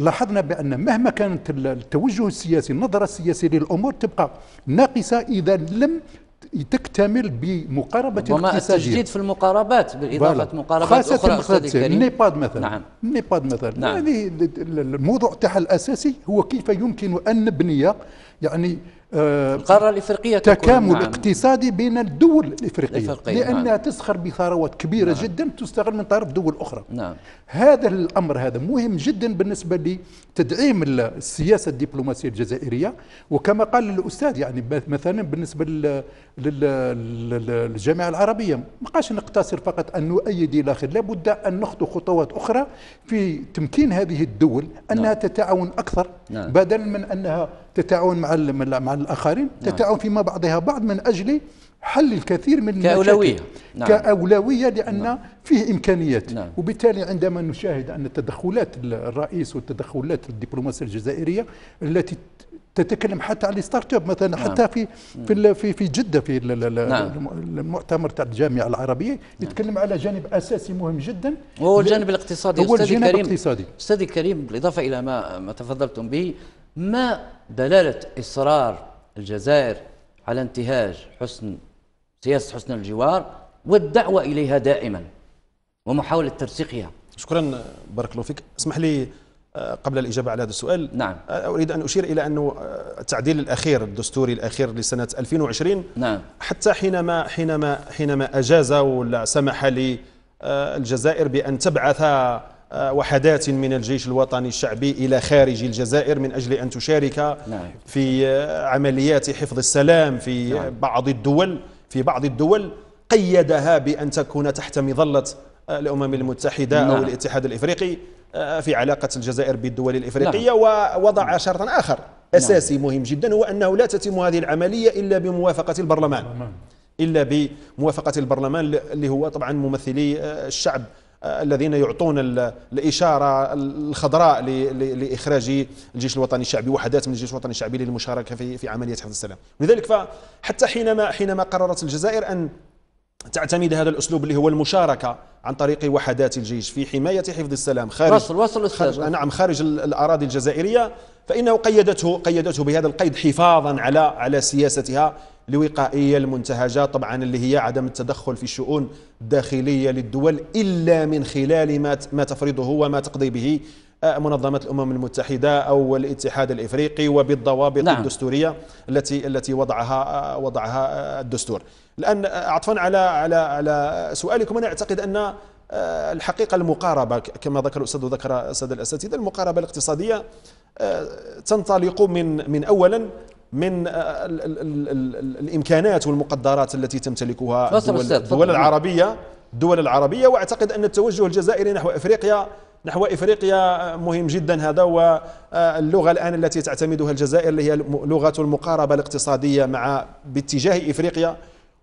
Speaker 3: لاحظنا بأن مهما كانت التوجه السياسي النظرة السياسية للأمور تبقى ناقصة إذا لم تكتمل بمقاربة وما التجديد
Speaker 2: في المقاربات بالإضافة بلا. مقاربات خاصة أخرى أستاذ النيباد مثلا نعم. النيباد مثلا
Speaker 3: نعم. يعني الموضوع تاعها الأساسي هو كيف يمكن أن نبني يعني
Speaker 2: آه، القارة الإفريقية تكامل نعم.
Speaker 3: اقتصادي بين الدول الإفريقية, الإفريقية لأنها نعم. تسخر بثروات كبيرة نعم. جدا تستغل من طرف دول أخرى نعم. هذا الأمر هذا مهم جدا بالنسبة لتدعيم السياسة الدبلوماسية الجزائرية وكما قال الأستاذ يعني مثلا بالنسبة للجامعة العربية ما قاش نقتصر فقط أن نؤيد إلى آخر لابد أن نخطو خطوات أخرى في تمكين هذه الدول أنها نعم. تتعاون أكثر نعم. بدلا من أنها تتعاون مع مع الآخرين نعم. تتعاون فيما بعضها بعض من أجل حل الكثير من كأولوية نعم. كأولوية لأن نعم. فيه إمكانيات نعم. وبالتالي عندما نشاهد أن تدخلات الرئيس والتدخلات الدبلوماسية الجزائرية التي تتكلم حتى على ستارت اب مثلا نعم. حتى في في في في جده في نعم. المؤتمر تاع الجامعه العربيه نعم. يتكلم على جانب اساسي مهم جدا وهو الجانب الاقتصادي هو الجانب كريم الاقتصادي
Speaker 2: استاذي الكريم بالاضافه الى ما ما تفضلتم به ما دلاله اصرار الجزائر على انتهاج حسن سياسه حسن الجوار والدعوه
Speaker 4: اليها دائما ومحاوله ترسيخها شكرا بارك الله فيك اسمح لي قبل الإجابة على هذا السؤال نعم. أريد أن أشير إلى أنه التعديل الأخير الدستوري الأخير لسنة 2020 نعم. حتى حينما حينما حينما أجاز ولا سمح للجزائر بأن تبعث وحدات من الجيش الوطني الشعبي إلى خارج الجزائر من أجل أن تشارك نعم. في عمليات حفظ السلام في نعم. بعض الدول في بعض الدول قيدها بأن تكون تحت مظلة الأمم المتحدة نعم. أو الاتحاد الإفريقي آه، في علاقة الجزائر بالدول الإفريقية نعم. ووضع نعم. شرطا آخر أساسي نعم. مهم جدا هو أنه لا تتم هذه العملية إلا بموافقة البرلمان نعم. إلا بموافقة البرلمان اللي هو طبعا ممثلي آه، الشعب آه، الذين يعطون الإشارة الخضراء لإخراج الجيش الوطني الشعبي وحدات من الجيش الوطني الشعبي للمشاركة في عملية حفظ السلام لذلك فحتى حينما حينما قررت الجزائر أن تعتمد هذا الاسلوب اللي هو المشاركه عن طريق وحدات الجيش في حمايه حفظ السلام خارج وصل وصل خارج نعم خارج الاراضي الجزائريه فانه قيدته قيدته بهذا القيد حفاظا على على سياستها الوقائيه المنتهجه طبعا اللي هي عدم التدخل في الشؤون الداخليه للدول الا من خلال ما ما تفرضه وما تقضي به منظمة الأمم المتحدة أو الاتحاد الإفريقي وبالضوابط نعم. الدستورية التي التي وضعها وضعها الدستور الآن عطفا على على على سؤالكم أنا أعتقد أن آه، الحقيقة المقاربة كما ذكر الأستاذ وذكر السادة الأساتذة المقاربة الاقتصادية آه، تنطلق من من أولا من الـ آه، الـ الـ الامكانات والمقدرات التي تمتلكها الدول, الدول العربيه الدول العربيه واعتقد ان التوجه الجزائري نحو افريقيا نحو افريقيا آه، مهم جدا هذا واللغه آه، الان التي تعتمدها الجزائر اللي هي لغه المقاربه الاقتصاديه مع باتجاه افريقيا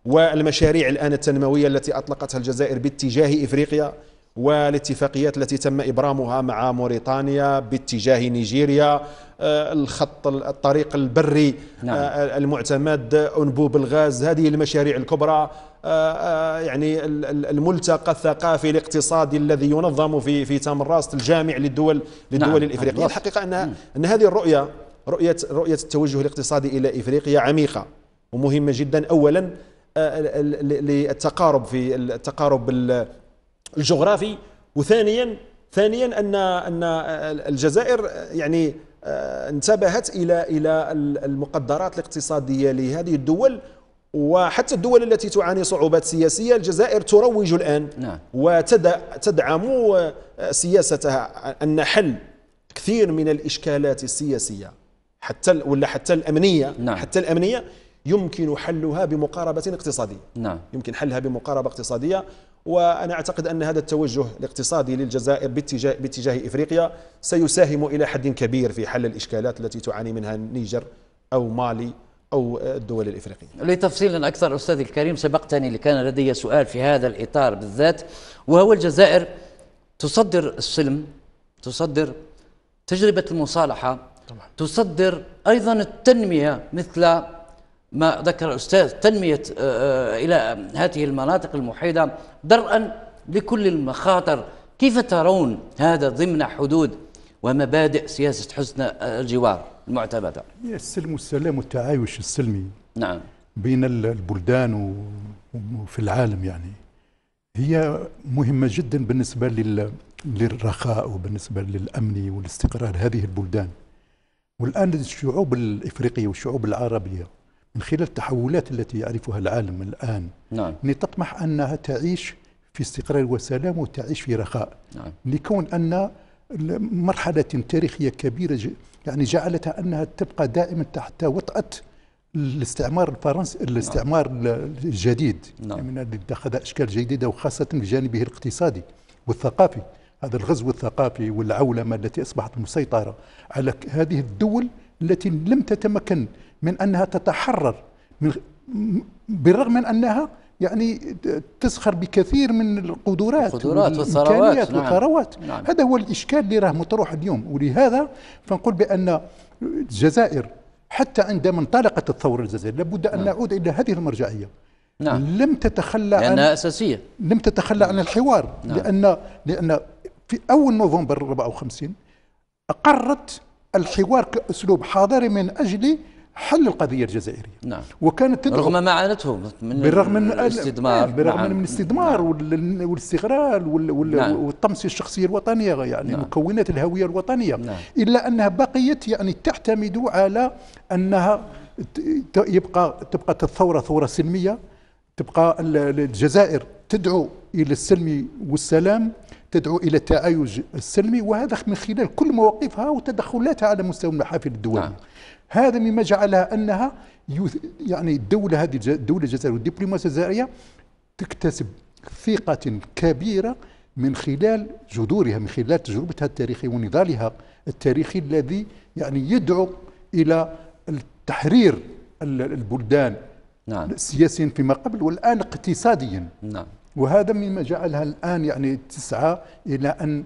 Speaker 4: والمشاريع الان التنمويه التي اطلقتها الجزائر باتجاه افريقيا والاتفاقيات التي تم ابرامها مع موريتانيا باتجاه نيجيريا آه، الخط الطريق البري نعم. المعتمد انبوب الغاز هذه المشاريع الكبرى آه، آه، يعني الملتقى الثقافي الاقتصادي الذي ينظم في في تمراست الجامع للدول للدول نعم الافريقيه نعم. الحقيقه ان ان هذه الرؤيه رؤيه رؤيه التوجه الاقتصادي الى افريقيا عميقه ومهمه جدا اولا آه، للتقارب في التقارب الجغرافي وثانيا ثانيا ان ان الجزائر يعني انتبهت الى الى المقدرات الاقتصاديه لهذه الدول وحتى الدول التي تعاني صعوبات سياسية الجزائر تروج الآن نعم. وتدعم آه، سياستها أن حل كثير من الإشكالات السياسية حتى ولا حتى الأمنية نعم. حتى الأمنية يمكن حلها بمقاربة اقتصادية نعم. يمكن حلها بمقاربة اقتصادية وأنا أعتقد أن هذا التوجه الاقتصادي للجزائر باتجاه, باتجاه إفريقيا سيساهم إلى حد كبير في حل الإشكالات التي تعاني منها النيجر أو مالي أو الدول الإفريقية
Speaker 2: لتفصيل أكثر أستاذي الكريم سبقتني لكان لدي سؤال في هذا الإطار بالذات وهو الجزائر تصدر السلم تصدر تجربة المصالحة طبعا. تصدر أيضا التنمية مثل ما ذكر الأستاذ تنمية آه، آه، إلى هذه المناطق المحيطة درءا لكل المخاطر كيف ترون هذا ضمن حدود ومبادئ سياسة حسن الجوار المعتمدة
Speaker 3: السلم والسلام والتعايش السلمي نعم بين البلدان وفي العالم يعني هي مهمة جدا بالنسبة لل للرخاء وبالنسبة للأمن والاستقرار هذه البلدان والآن الشعوب الإفريقية والشعوب العربية من خلال التحولات التي يعرفها العالم الآن نعم. تطمح أنها تعيش في استقرار وسلام وتعيش في رخاء نعم. لكون أن مرحلة تاريخية كبيرة يعني جعلتها أنها تبقى دائما تحت وطأة الاستعمار الفرنسي نعم. الاستعمار الجديد نعم. يعني اللي اتخذ أشكال جديدة وخاصة بجانبه الاقتصادي والثقافي هذا الغزو الثقافي والعولمة التي أصبحت مسيطرة على هذه الدول التي لم تتمكن من أنها تتحرر من بالرغم من أنها يعني تسخر بكثير من القدرات القدرات والثروات نعم. والثروات نعم. هذا هو الاشكال اللي راه مطروح اليوم ولهذا فنقول بان الجزائر حتى عندما انطلقت الثوره الجزائريه لابد ان نعم. نعود الى هذه المرجعيه نعم. لم تتخلى لأنها عن لأنها أساسية لم تتخلى عن الحوار نعم. لأن لأن في أول نوفمبر 54 أقرت الحوار كأسلوب حاضري من أجل حل القضيه الجزائريه نعم وكانت تدعو رغم
Speaker 2: معانتهم من بالرغم من الاستثمار إيه، بالرغم نعم من
Speaker 3: الاستثمار نعم والاستغلال وال نعم والطمس الشخصيه الوطنيه يعني نعم مكونات الهويه الوطنيه نعم الا انها بقيت يعني تعتمد على انها يبقى تبقى الثوره ثوره سلميه تبقى الجزائر تدعو الى السلم والسلام تدعو الى التعايش السلمي وهذا من خلال كل مواقفها وتدخلاتها على مستوى المحافل الدوليه نعم. هذا مما جعلها أنها يعني الدولة هذه الدولة الجزائرية والدبلوماسية الجزائرية تكتسب ثقة كبيرة من خلال جذورها من خلال تجربتها التاريخية ونضالها التاريخي الذي يعني يدعو إلى تحرير البلدان نعم. سياسيا فيما قبل والآن اقتصاديا نعم. وهذا مما جعلها الآن يعني تسعى إلى أن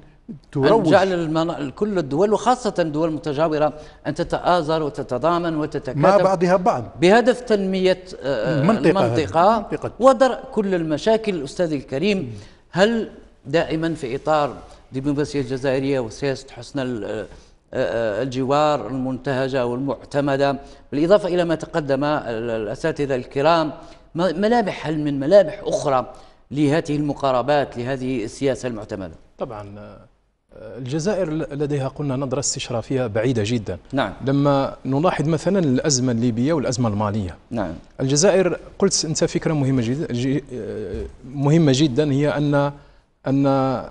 Speaker 3: تروج جعل
Speaker 2: المنا... كل الدول وخاصة الدول المتجاورة أن تتآزر وتتضامن وتتكاتف مع بعضها بعض بهدف تنمية آه، المنطقة, المنطقة ودرء كل المشاكل أستاذي الكريم هل دائما في إطار الدبلوماسية الجزائرية وسياسة حسن آه، آه، الجوار المنتهجة والمعتمدة بالإضافة إلى ما تقدم الأساتذة الكرام ملامح هل من ملامح أخرى لهذه المقاربات لهذه السياسة المعتمدة
Speaker 1: طبعا الجزائر لديها قلنا نظرة استشرافية بعيدة جدا نعم. لما نلاحظ مثلا الأزمة الليبية والأزمة المالية نعم. الجزائر قلت أنت فكرة مهمة جدا, مهمة جدا هي أن أن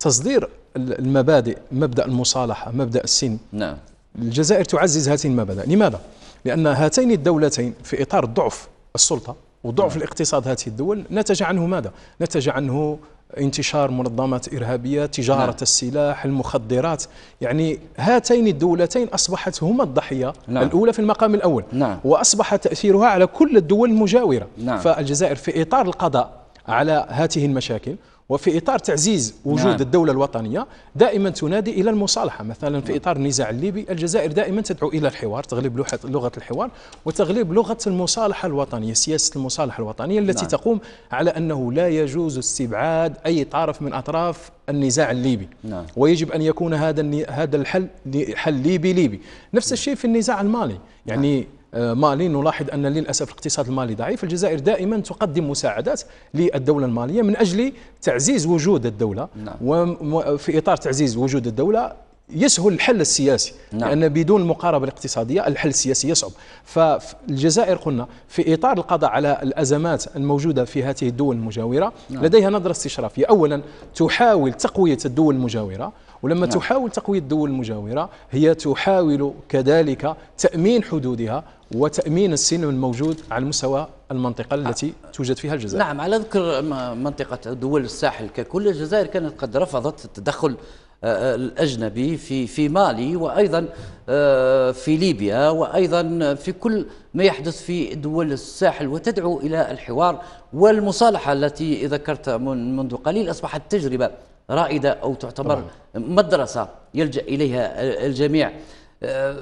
Speaker 1: تصدير المبادئ مبدأ المصالحة مبدأ السن نعم. الجزائر تعزز هاتين المبادئ لماذا؟ لأن هاتين الدولتين في إطار ضعف السلطة وضعف نعم. الاقتصاد هذه الدول نتج عنه ماذا؟ نتج عنه انتشار منظمات إرهابية تجارة نعم. السلاح المخدرات يعني هاتين الدولتين أصبحت هما الضحية نعم. الأولى في المقام الأول نعم. وأصبح تأثيرها على كل الدول المجاورة نعم. فالجزائر في إطار القضاء على هاته المشاكل وفي اطار تعزيز وجود نعم. الدوله الوطنيه دائما تنادي الى المصالحه مثلا في نعم. اطار النزاع الليبي الجزائر دائما تدعو الى الحوار تغليب لغه الحوار وتغليب لغه المصالحه الوطنيه سياسه المصالحه الوطنيه التي نعم. تقوم على انه لا يجوز استبعاد اي طرف من اطراف النزاع الليبي نعم. ويجب ان يكون هذا هذا الحل حل ليبي ليبي نفس نعم. الشيء في النزاع المالي يعني نعم. آه، مالي نلاحظ أن للأسف الاقتصاد المالي ضعيف الجزائر دائما تقدم مساعدات للدولة المالية من أجل تعزيز وجود الدولة نعم. وفي إطار تعزيز وجود الدولة يسهل الحل السياسي نعم. لأن بدون المقاربة الاقتصادية الحل السياسي يصعب فالجزائر قلنا في إطار القضاء على الأزمات الموجودة في هذه الدول المجاورة نعم. لديها نظرة استشرافية أولا تحاول تقوية الدول المجاورة ولما نعم. تحاول تقوية الدول المجاورة هي تحاول كذلك تأمين حدودها وتأمين السلم الموجود على مستوى المنطقة آه. التي توجد فيها الجزائر
Speaker 2: نعم على ذكر منطقة دول الساحل ككل الجزائر كانت قد رفضت التدخل آه، آه، الأجنبي في في مالي وأيضا آه، في ليبيا وأيضا في كل ما يحدث في دول الساحل وتدعو إلى الحوار والمصالحة التي ذكرت منذ قليل أصبحت تجربة رائدة أو تعتبر مدرسة يلجأ إليها الجميع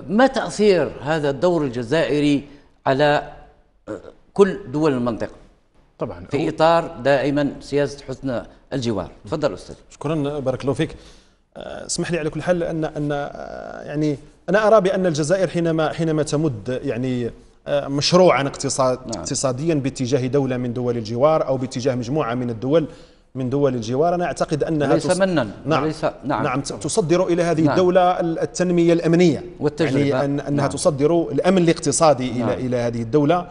Speaker 2: ما تأثير هذا الدور الجزائري على كل دول المنطقة طبعا في إطار دائما سياسة
Speaker 4: حسن الجوار تفضل أستاذ شكرا بارك الله فيك آه، اسمح لي على كل حال ان ان آه، يعني انا ارى بان الجزائر حينما حينما تمد يعني آه، مشروعا اقتصاد نعم. اقتصاديا باتجاه دوله من دول الجوار او باتجاه مجموعه من الدول من دول الجوار انا اعتقد انها ليس تص... منا نعم ليس نعم, نعم تصدر الى هذه نعم. الدوله التنميه الامنيه يعني والتجربه يعني أن انها نعم. تصدر الامن الاقتصادي نعم. الى الى هذه الدوله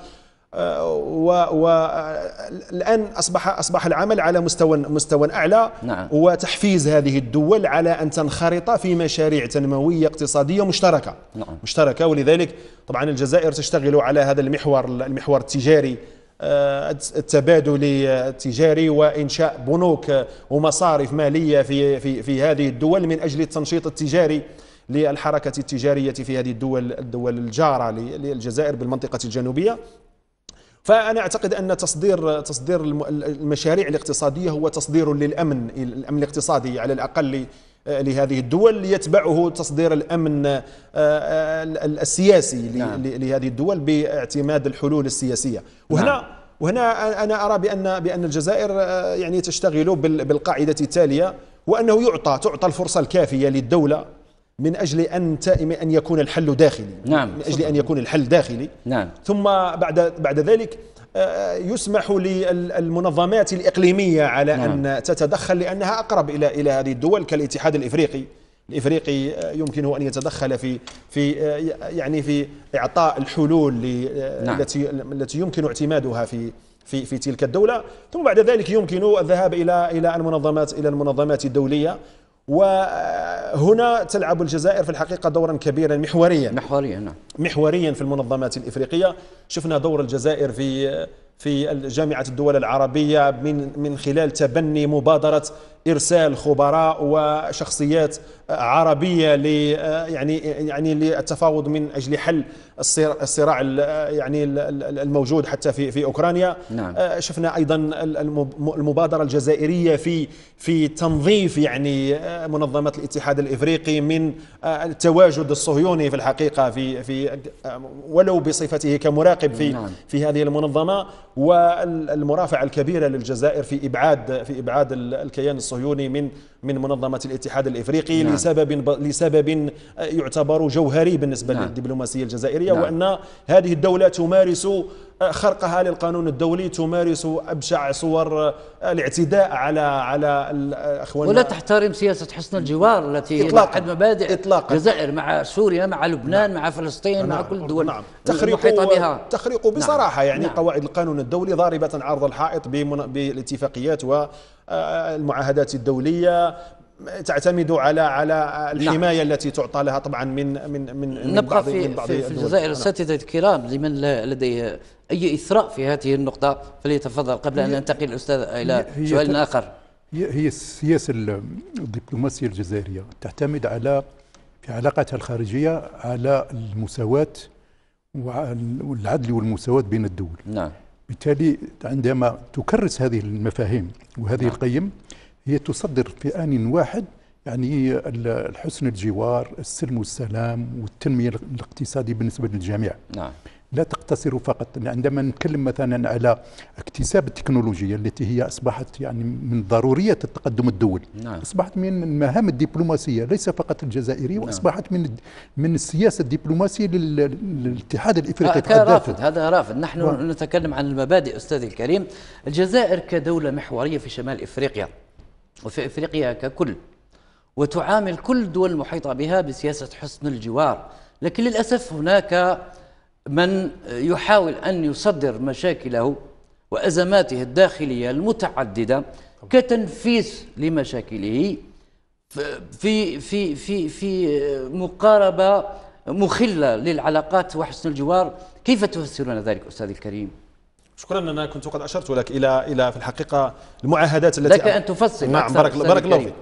Speaker 4: والان اصبح اصبح العمل على مستوى مستوى اعلى نعم. وتحفيز هذه الدول على ان تنخرط في مشاريع تنمويه اقتصاديه مشتركه نعم. مشتركه ولذلك طبعا الجزائر تشتغل على هذا المحور المحور التجاري آه، التبادلي التجاري وانشاء بنوك ومصارف ماليه في في في هذه الدول من اجل التنشيط التجاري للحركه التجاريه في هذه الدول الدول الجاره للجزائر بالمنطقه الجنوبيه فانا اعتقد ان تصدير تصدير المشاريع الاقتصاديه هو تصدير للامن الامن الاقتصادي على الاقل لهذه الدول يتبعه تصدير الامن آه، آه، السياسي نعم. لهذه الدول باعتماد الحلول السياسيه وهنا نعم. وهنا انا ارى بان بان الجزائر آه، يعني تشتغل بالقاعده التاليه وانه يعطى تعطى الفرصه الكافيه للدوله من أجل أن أن يكون الحل داخلي نعم من أجل صدق. أن يكون الحل داخلي نعم ثم بعد بعد ذلك آه، يسمح للمنظمات الإقليمية على نعم. أن تتدخل لأنها أقرب إلى إلى هذه الدول كالاتحاد الإفريقي الافريقي آه، يمكنه ان يتدخل في في آه، يعني في اعطاء الحلول نعم. التي التي يمكن اعتمادها في في في تلك الدوله ثم بعد ذلك يمكن الذهاب الى الى المنظمات الى المنظمات الدوليه وهنا تلعب الجزائر في الحقيقة دورا كبيرا محوريا محوريا نعم محوريا في المنظمات الإفريقية شفنا دور الجزائر في في جامعة الدول العربية من من خلال تبني مبادرة ارسال خبراء وشخصيات عربيه ل يعني يعني للتفاوض من اجل حل الصراع يعني الموجود حتى في في اوكرانيا نعم. آه، شفنا ايضا المبادره الجزائريه في في تنظيف يعني آه، منظمه الاتحاد الافريقي من آه، التواجد الصهيوني في الحقيقه في في ولو بصفته كمراقب في نعم. في هذه المنظمه والمرافعه الكبيره للجزائر في ابعاد في ابعاد الكيان الصهيوني الصهيوني من من منظمة الاتحاد الإفريقي نعم. لسبب لسبب آه، يعتبر جوهري بالنسبة نعم. للدبلوماسية الجزائرية نعم. وأن هذه الدولة تمارس خرقها للقانون الدولي تمارس ابشع صور الاعتداء على على اخواننا ولا تحترم سياسه حسن الجوار التي اطلاقا مبادئ
Speaker 2: إطلاقا الجزائر مع سوريا مع لبنان نعم مع فلسطين نعم مع كل الدول نعم تخريق بها تخريق
Speaker 4: نعم. بصراحه نعم يعني نعم قواعد القانون الدولي ضاربه عرض الحائط بالاتفاقيات والمعاهدات آه، الدوليه تعتمد على على الحمايه نعم. التي تعطى لها طبعا من من من نبقى من بعض في, من بعض في الجزائر
Speaker 2: نعم. الساتذه الكرام لمن لديه أي إثراء في هذه النقطة فليتفضل قبل أن ننتقل الأستاذ إلى سؤال آخر
Speaker 3: هي السياسة الدبلوماسية الجزائرية تعتمد على في علاقاتها الخارجية على المساواة والعدل والمساواة بين الدول نعم بالتالي عندما تكرس هذه المفاهيم وهذه نعم. القيم هي تصدر في آن واحد يعني حسن الجوار السلم والسلام والتنمية الاقتصادية بالنسبة للجميع نعم لا تقتصر فقط عندما نتكلم مثلا على اكتساب التكنولوجيا التي هي اصبحت يعني من ضروريه التقدم الدولي نعم. اصبحت من المهام الدبلوماسيه ليس فقط الجزائريه نعم. واصبحت من من السياسه الدبلوماسيه للاتحاد الافريقي هذا رافض
Speaker 2: هذا رافض نحن و... نتكلم عن المبادئ استاذي الكريم الجزائر كدوله محوريه في شمال افريقيا وفي افريقيا ككل وتعامل كل الدول المحيطه بها بسياسه حسن الجوار لكن للاسف هناك من يحاول أن يصدر مشاكله وأزماته الداخلية المتعددة كتنفيس لمشاكله في في في في مقاربة مخلة للعلاقات وحسن الجوار كيف تفسرون ذلك
Speaker 4: أستاذ الكريم؟ شكرا انا كنت قد اشرت لك الى الى في الحقيقه المعاهدات التي لك ان تفصل نعم بارك الله فيك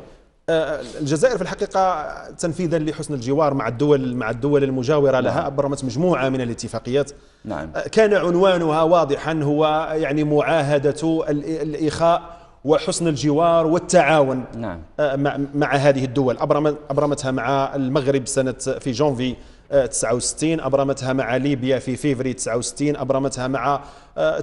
Speaker 4: آه، الجزائر في الحقيقة تنفيذا لحسن الجوار مع الدول مع الدول المجاورة نعم. لها أبرمت مجموعة من الاتفاقيات نعم. آه، كان عنوانها واضحا هو يعني معاهدة الإخاء وحسن الجوار والتعاون نعم. آه، مع, مع هذه الدول أبرمتها مع المغرب سنة في جونفي 69 أبرمتها مع ليبيا في فيفري 69 أبرمتها مع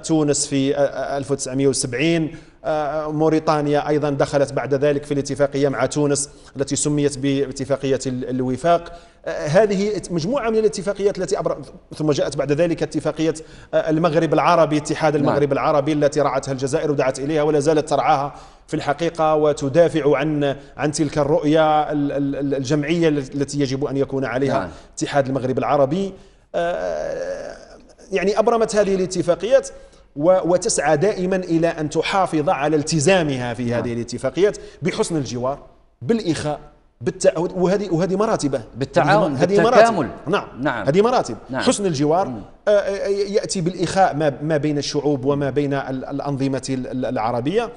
Speaker 4: تونس في 1970 آه، آه، موريتانيا أيضا دخلت بعد ذلك في الاتفاقية مع تونس التي سميت باتفاقية الوفاق آه، هذه مجموعة من الاتفاقيات التي أبر... ثم جاءت بعد ذلك اتفاقية المغرب العربي اتحاد نعم. المغرب العربي التي رعتها الجزائر ودعت إليها ولا زالت ترعاها في الحقيقة وتدافع عن عن تلك الرؤية الجمعية التي يجب أن يكون عليها نعم. اتحاد المغرب العربي يعني أبرمت هذه الاتفاقيات وتسعى دائما إلى أن تحافظ على التزامها في نعم. هذه الاتفاقيات بحسن الجوار بالإخاء بالتع... وهذه وهذه مراتب بالتعاون هذه بالتكامل مراتب. نعم نعم هذه مراتب نعم. حسن الجوار نعم. آه، آه، ياتي بالاخاء ما بين الشعوب وما بين الانظمه العربيه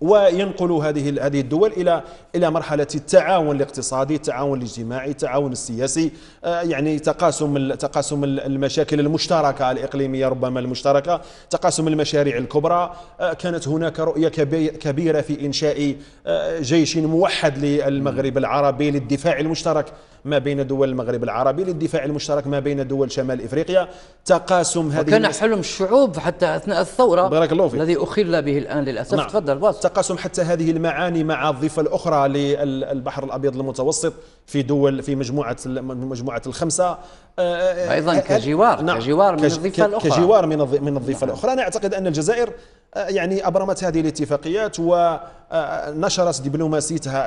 Speaker 4: وينقل هذه هذه الدول الى الى مرحله التعاون الاقتصادي، التعاون الاجتماعي، التعاون السياسي، آه، يعني تقاسم تقاسم المشاكل المشتركه الاقليميه ربما المشتركه، تقاسم المشاريع الكبرى، آه، كانت هناك رؤيه كبيره في انشاء آه، جيش موحد للمغرب العربي للدفاع المشترك ما بين دول المغرب العربي للدفاع المشترك ما بين دول شمال افريقيا تقاسم هذه وكان حلم الشعوب حتى اثناء الثوره بارك الله فيك الذي اخل به الان للاسف نعم. تفضل باص تقاسم حتى هذه المعاني مع الضفة الأخرى للبحر الأبيض المتوسط في دول في مجموعة مجموعة الخمسة أه، أه، أيضا كجوار نعم كجوار من الضفة الأخرى كجوار من من الضفة نعم. الأخرى أنا أعتقد أن الجزائر أه، يعني أبرمت هذه الاتفاقيات ونشرت دبلوماسيتها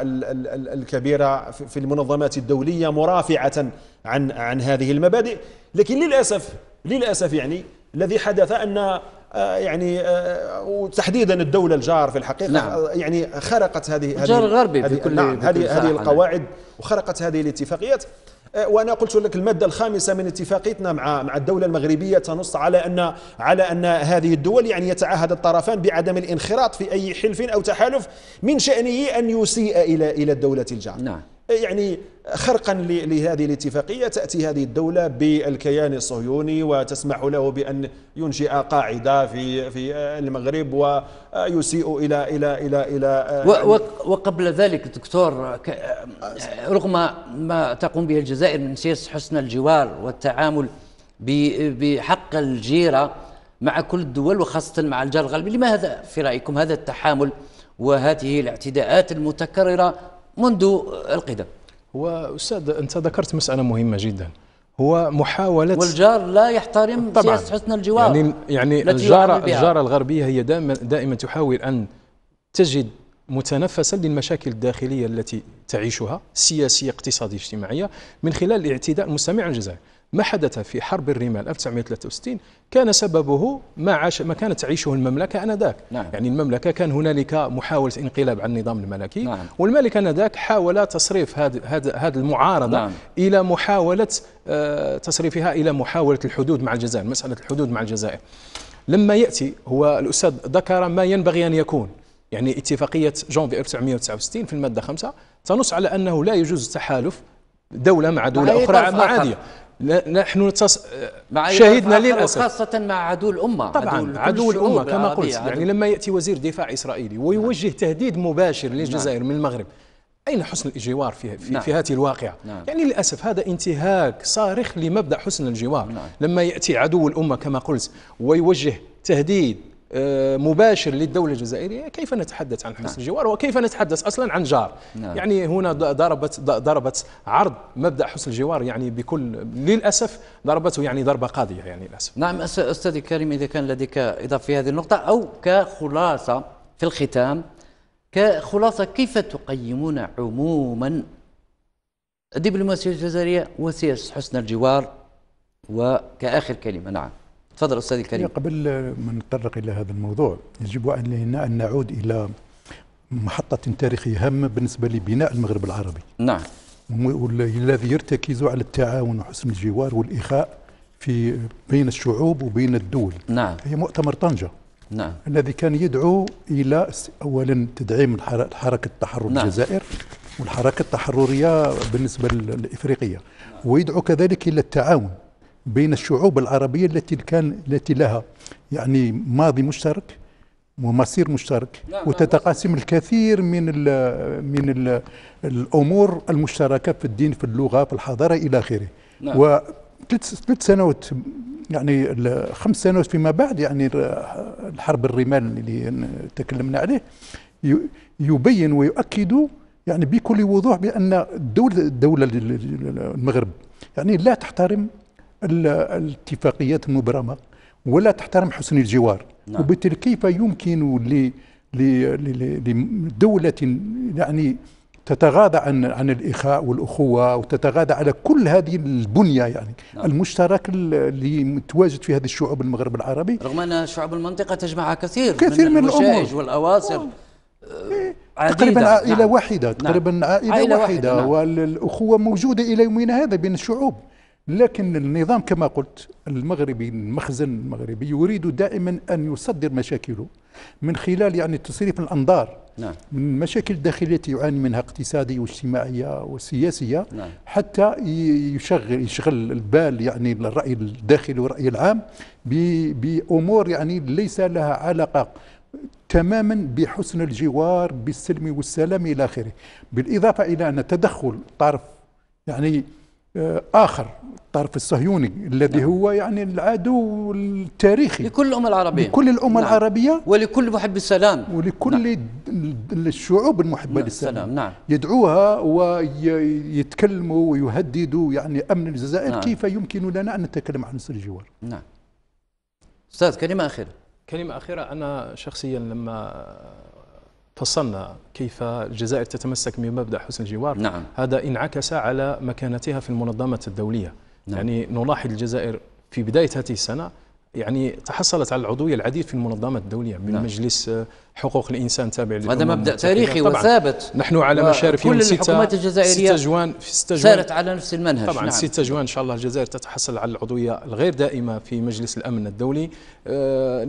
Speaker 4: الكبيرة في المنظمات الدولية مرافعة عن عن هذه المبادئ لكن للأسف للأسف يعني الذي حدث أن آه، يعني آه، وتحديدا الدولة الجار في الحقيقة نعم. آه، يعني خرقت هذه الجار الغربي هذه بكل نعم هذه هذه نعم. القواعد وخرقت هذه الاتفاقيات وانا قلت لك الماده الخامسه من اتفاقيتنا مع مع الدوله المغربيه تنص على ان على ان هذه الدول يعني يتعهد الطرفان بعدم الانخراط في اي حلف او تحالف من شانه ان يسيء الى الى الدوله الجار نعم. يعني خرقا لهذه الاتفاقية تأتي هذه الدولة بالكيان الصهيوني وتسمح له بأن ينشئ قاعدة في في المغرب ويسيء إلى إلى إلى إلى يعني وقبل ذلك دكتور رغم ما
Speaker 2: تقوم به الجزائر من سياسة حسن الجوار والتعامل بحق الجيرة مع كل الدول وخاصة مع الجار الغربي لماذا في رأيكم هذا التحامل
Speaker 1: وهذه الاعتداءات المتكررة منذ القدم هو أستاذ أنت ذكرت مسألة مهمة جدا هو محاولة والجار لا يحترم سياسة حسن الجوار يعني, يعني الجارة, الجارة الغربية هي دائما, دائما تحاول أن تجد متنفسا للمشاكل الداخلية التي تعيشها سياسية اقتصادية اجتماعية من خلال الاعتداء المستمع الجزائري الجزائر ما حدث في حرب الرمال 1963 كان سببه ما عاش ما كانت تعيشه المملكه انذاك نعم. يعني المملكه كان هنالك محاوله انقلاب على النظام الملكي نعم. والملك انذاك حاول تصريف هذه المعارضه نعم. الى محاوله آه، تصريفها الى محاوله الحدود مع الجزائر مساله الحدود مع الجزائر لما ياتي هو الاستاذ ذكر ما ينبغي ان يكون يعني اتفاقيه جونفي 1969 في الماده 5 تنص على انه لا يجوز التحالف دولة مع دولة مع أخرى معادية نحن نتص... مع شهدنا للاسف خاصه مع عدو الامه
Speaker 2: طبعا عدو, الامه كما قلت يعني
Speaker 1: لما ياتي وزير دفاع اسرائيلي نعم. ويوجه نعم. تهديد مباشر نعم. للجزائر نعم. من المغرب اين حسن الجوار في في, نعم. في هذه الواقعه نعم. يعني للاسف هذا انتهاك صارخ لمبدا حسن الجوار نعم. لما ياتي عدو الامه كما قلت ويوجه تهديد آه، مباشر للدولة الجزائرية كيف نتحدث عن حسن نعم. الجوار وكيف نتحدث أصلا عن جار نعم. يعني هنا ضربت ضربت عرض مبدأ حسن الجوار يعني بكل للأسف ضربته يعني ضربة قاضية يعني للأسف نعم أستاذي الكريم إذا كان لديك إضافة في هذه النقطة أو كخلاصة في الختام
Speaker 2: كخلاصة كيف تقيمون عموما الدبلوماسية الجزائرية وسياسة حسن الجوار وكآخر كلمة نعم تفضل أستاذ الكريم
Speaker 3: قبل ما نتطرق إلى هذا الموضوع يجب علينا أن نعود إلى محطة تاريخية هامة بالنسبة لبناء المغرب العربي نعم والذي يرتكز على التعاون وحسن الجوار والإخاء في بين الشعوب وبين الدول نعم هي مؤتمر طنجة نعم الذي كان يدعو إلى أولا تدعيم حركة التحرر نعم. الجزائر والحركة التحررية بالنسبة الإفريقية ويدعو كذلك إلى التعاون بين الشعوب العربية التي كان التي لها يعني ماضي مشترك ومصير مشترك وتتقاسم الكثير من الـ من الـ الامور المشتركه في الدين في اللغه في الحضاره الى اخره نعم. ثلاث سنوات يعني خمس سنوات فيما بعد يعني الحرب الرمال اللي تكلمنا عليه يبين ويؤكد يعني بكل وضوح بان الدوله الدوله المغرب يعني لا تحترم الاتفاقيات المبرمه ولا تحترم حسن الجوار نعم. وبالتالي كيف يمكن لدولة يعني تتغاضى عن عن الاخاء والاخوه وتتغاضى على كل هذه البنيه يعني نعم. المشترك اللي متواجد في هذه الشعوب المغرب
Speaker 2: العربي رغم ان شعوب المنطقه تجمعها كثير كثير من, من الامور والاواصر إيه. آه، تقريبا عائله نعم. واحده تقريبا نعم. عائله, عائلة واحده, واحدة. نعم.
Speaker 3: والاخوه موجوده الى يومنا هذا بين الشعوب لكن النظام كما قلت المغربي المخزن المغربي يريد دائما أن يصدر مشاكله من خلال يعني تصريف الأنظار نعم. من مشاكل داخلية يعاني منها اقتصادية واجتماعية وسياسية نعم. حتى يشغل يشغل البال يعني الرأي الداخلي والرأي العام بأمور يعني ليس لها علاقة تماما بحسن الجوار بالسلم والسلام إلى آخره بالإضافة إلى أن تدخل طرف يعني آه، آخر الطرف الصهيوني الذي نعم. هو يعني العدو التاريخي
Speaker 2: لكل الأمة العربية لكل الأمة نعم. العربية ولكل محب السلام
Speaker 3: ولكل نعم. الشعوب المحبة نعم. للسلام نعم. يدعوها ويتكلموا ويهددوا يعني أمن الجزائر نعم. كيف يمكن لنا أن نتكلم عن نصر الجوار
Speaker 1: نعم أستاذ كلمة أخيرة كلمة أخيرة أنا شخصيا لما فصلنا كيف الجزائر تتمسك بمبدا حسن الجوار نعم. هذا انعكس على مكانتها في المنظمه الدوليه نعم. يعني نلاحظ الجزائر في بداية هذه السنة يعني تحصلت على العضوية العديد في المنظمات الدولية من نعم. مجلس آه، حقوق الإنسان تابع للأمم هذا مبدأ تاريخي وثابت نحن على مشارف يوم 6 الحكومات الجزائرية جوان في ستة جوان سارت على نفس المنهج طبعا نعم. جوان إن شاء الله الجزائر تتحصل على العضوية الغير دائمة في مجلس الأمن الدولي آه،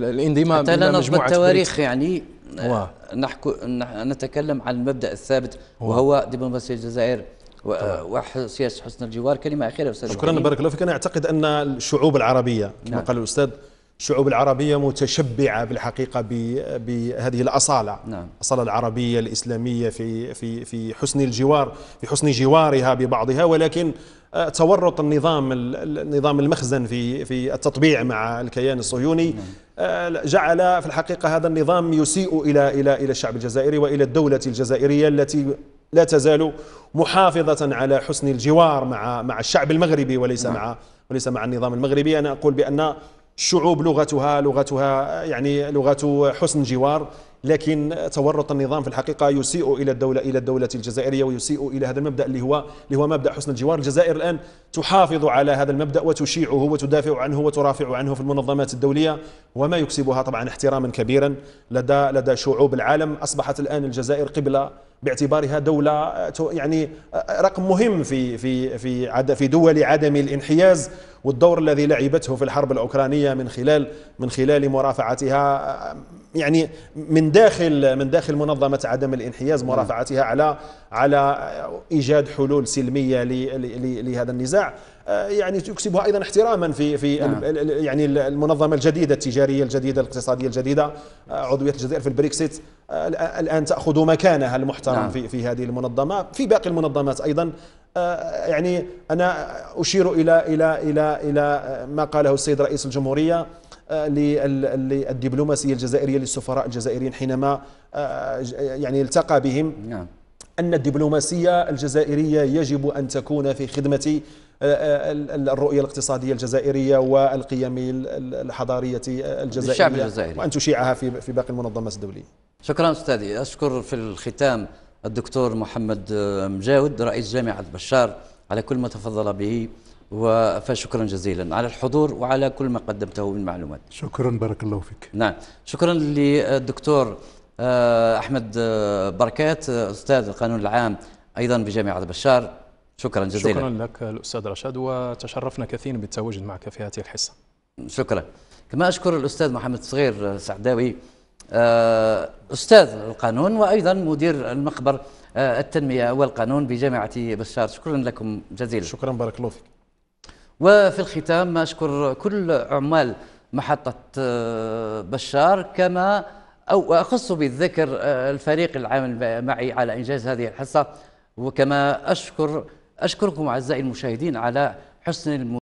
Speaker 1: الانضمام حتى لا نضبط التواريخ يعني آه، نحكو
Speaker 2: نتكلم عن المبدأ الثابت وهو دبلوماسية الجزائر وسياسه حسن الجوار كلمه اخيره استاذ شكرا بارك الله
Speaker 4: فيك انا اعتقد ان الشعوب العربيه كما نعم. قال الاستاذ الشعوب العربية متشبعة بالحقيقة بهذه الأصالة نعم. الأصالة العربية الإسلامية في في في حسن الجوار في حسن جوارها ببعضها ولكن آه، تورط النظام النظام المخزن في في التطبيع مع الكيان الصهيوني نعم. آه، جعل في الحقيقة هذا النظام يسيء إلى إلى إلى الشعب الجزائري وإلى الدولة الجزائرية التي لا تزال محافظة على حسن الجوار مع مع الشعب المغربي وليس نعم. مع وليس مع النظام المغربي أنا أقول بأن الشعوب لغتها لغتها يعني لغة حسن جوار لكن تورط النظام في الحقيقة يسيء إلى الدولة إلى الدولة الجزائرية ويسيء إلى هذا المبدأ اللي هو اللي هو مبدأ حسن الجوار الجزائر الآن تحافظ على هذا المبدأ وتشيعه وتدافع عنه وترافع عنه في المنظمات الدولية وما يكسبها طبعا احتراما كبيرا لدى لدى شعوب العالم أصبحت الآن الجزائر قبلة باعتبارها دولة يعني رقم مهم في في في في دول عدم الانحياز والدور الذي لعبته في الحرب الأوكرانية من خلال من خلال مرافعتها يعني من داخل من داخل منظمة عدم الانحياز نعم. مرافعتها على على ايجاد حلول سلميه لهذا النزاع آه، يعني تكسبها ايضا احتراما في في نعم. يعني المنظمه الجديده التجاريه الجديده الاقتصاديه الجديده آه، عضويه الجزائر في البريكسيت آه، الان تاخذ مكانها المحترم نعم. في في هذه المنظمه في باقي المنظمات ايضا يعني انا اشير الى الى الى الى ما قاله السيد رئيس الجمهوريه للدبلوماسيه الجزائريه للسفراء الجزائريين حينما يعني التقى بهم نعم. أن الدبلوماسية الجزائرية يجب أن تكون في خدمة آه، آه، الرؤية الاقتصادية الجزائرية والقيم الحضارية الجزائرية الشعب الجزائري وأن تشيعها في باقي المنظمات الدولية شكرا أستاذي
Speaker 2: أشكر في الختام الدكتور محمد آه، مجاود رئيس جامعة بشار على كل ما تفضل به فشكرا جزيلا على الحضور وعلى كل ما قدمته من معلومات
Speaker 3: شكرا بارك الله فيك
Speaker 2: نعم شكرا للدكتور آه، احمد آه، بركات آه، استاذ القانون العام ايضا بجامعه بشار شكرا جزيلا شكرا
Speaker 1: لك الاستاذ رشاد وتشرفنا كثيرا بالتواجد معك في هذه الحصه
Speaker 2: شكرا كما اشكر الاستاذ محمد صغير سعداوي استاذ القانون وايضا مدير المخبر التنميه والقانون بجامعه بشار شكرا لكم جزيلا شكرا بارك الله فيك وفي الختام اشكر كل عمال محطه بشار كما أو أخص بالذكر آه، الفريق العامل معي على إنجاز هذه الحصة وكما أشكر أشكركم
Speaker 1: أعزائي المشاهدين على حسن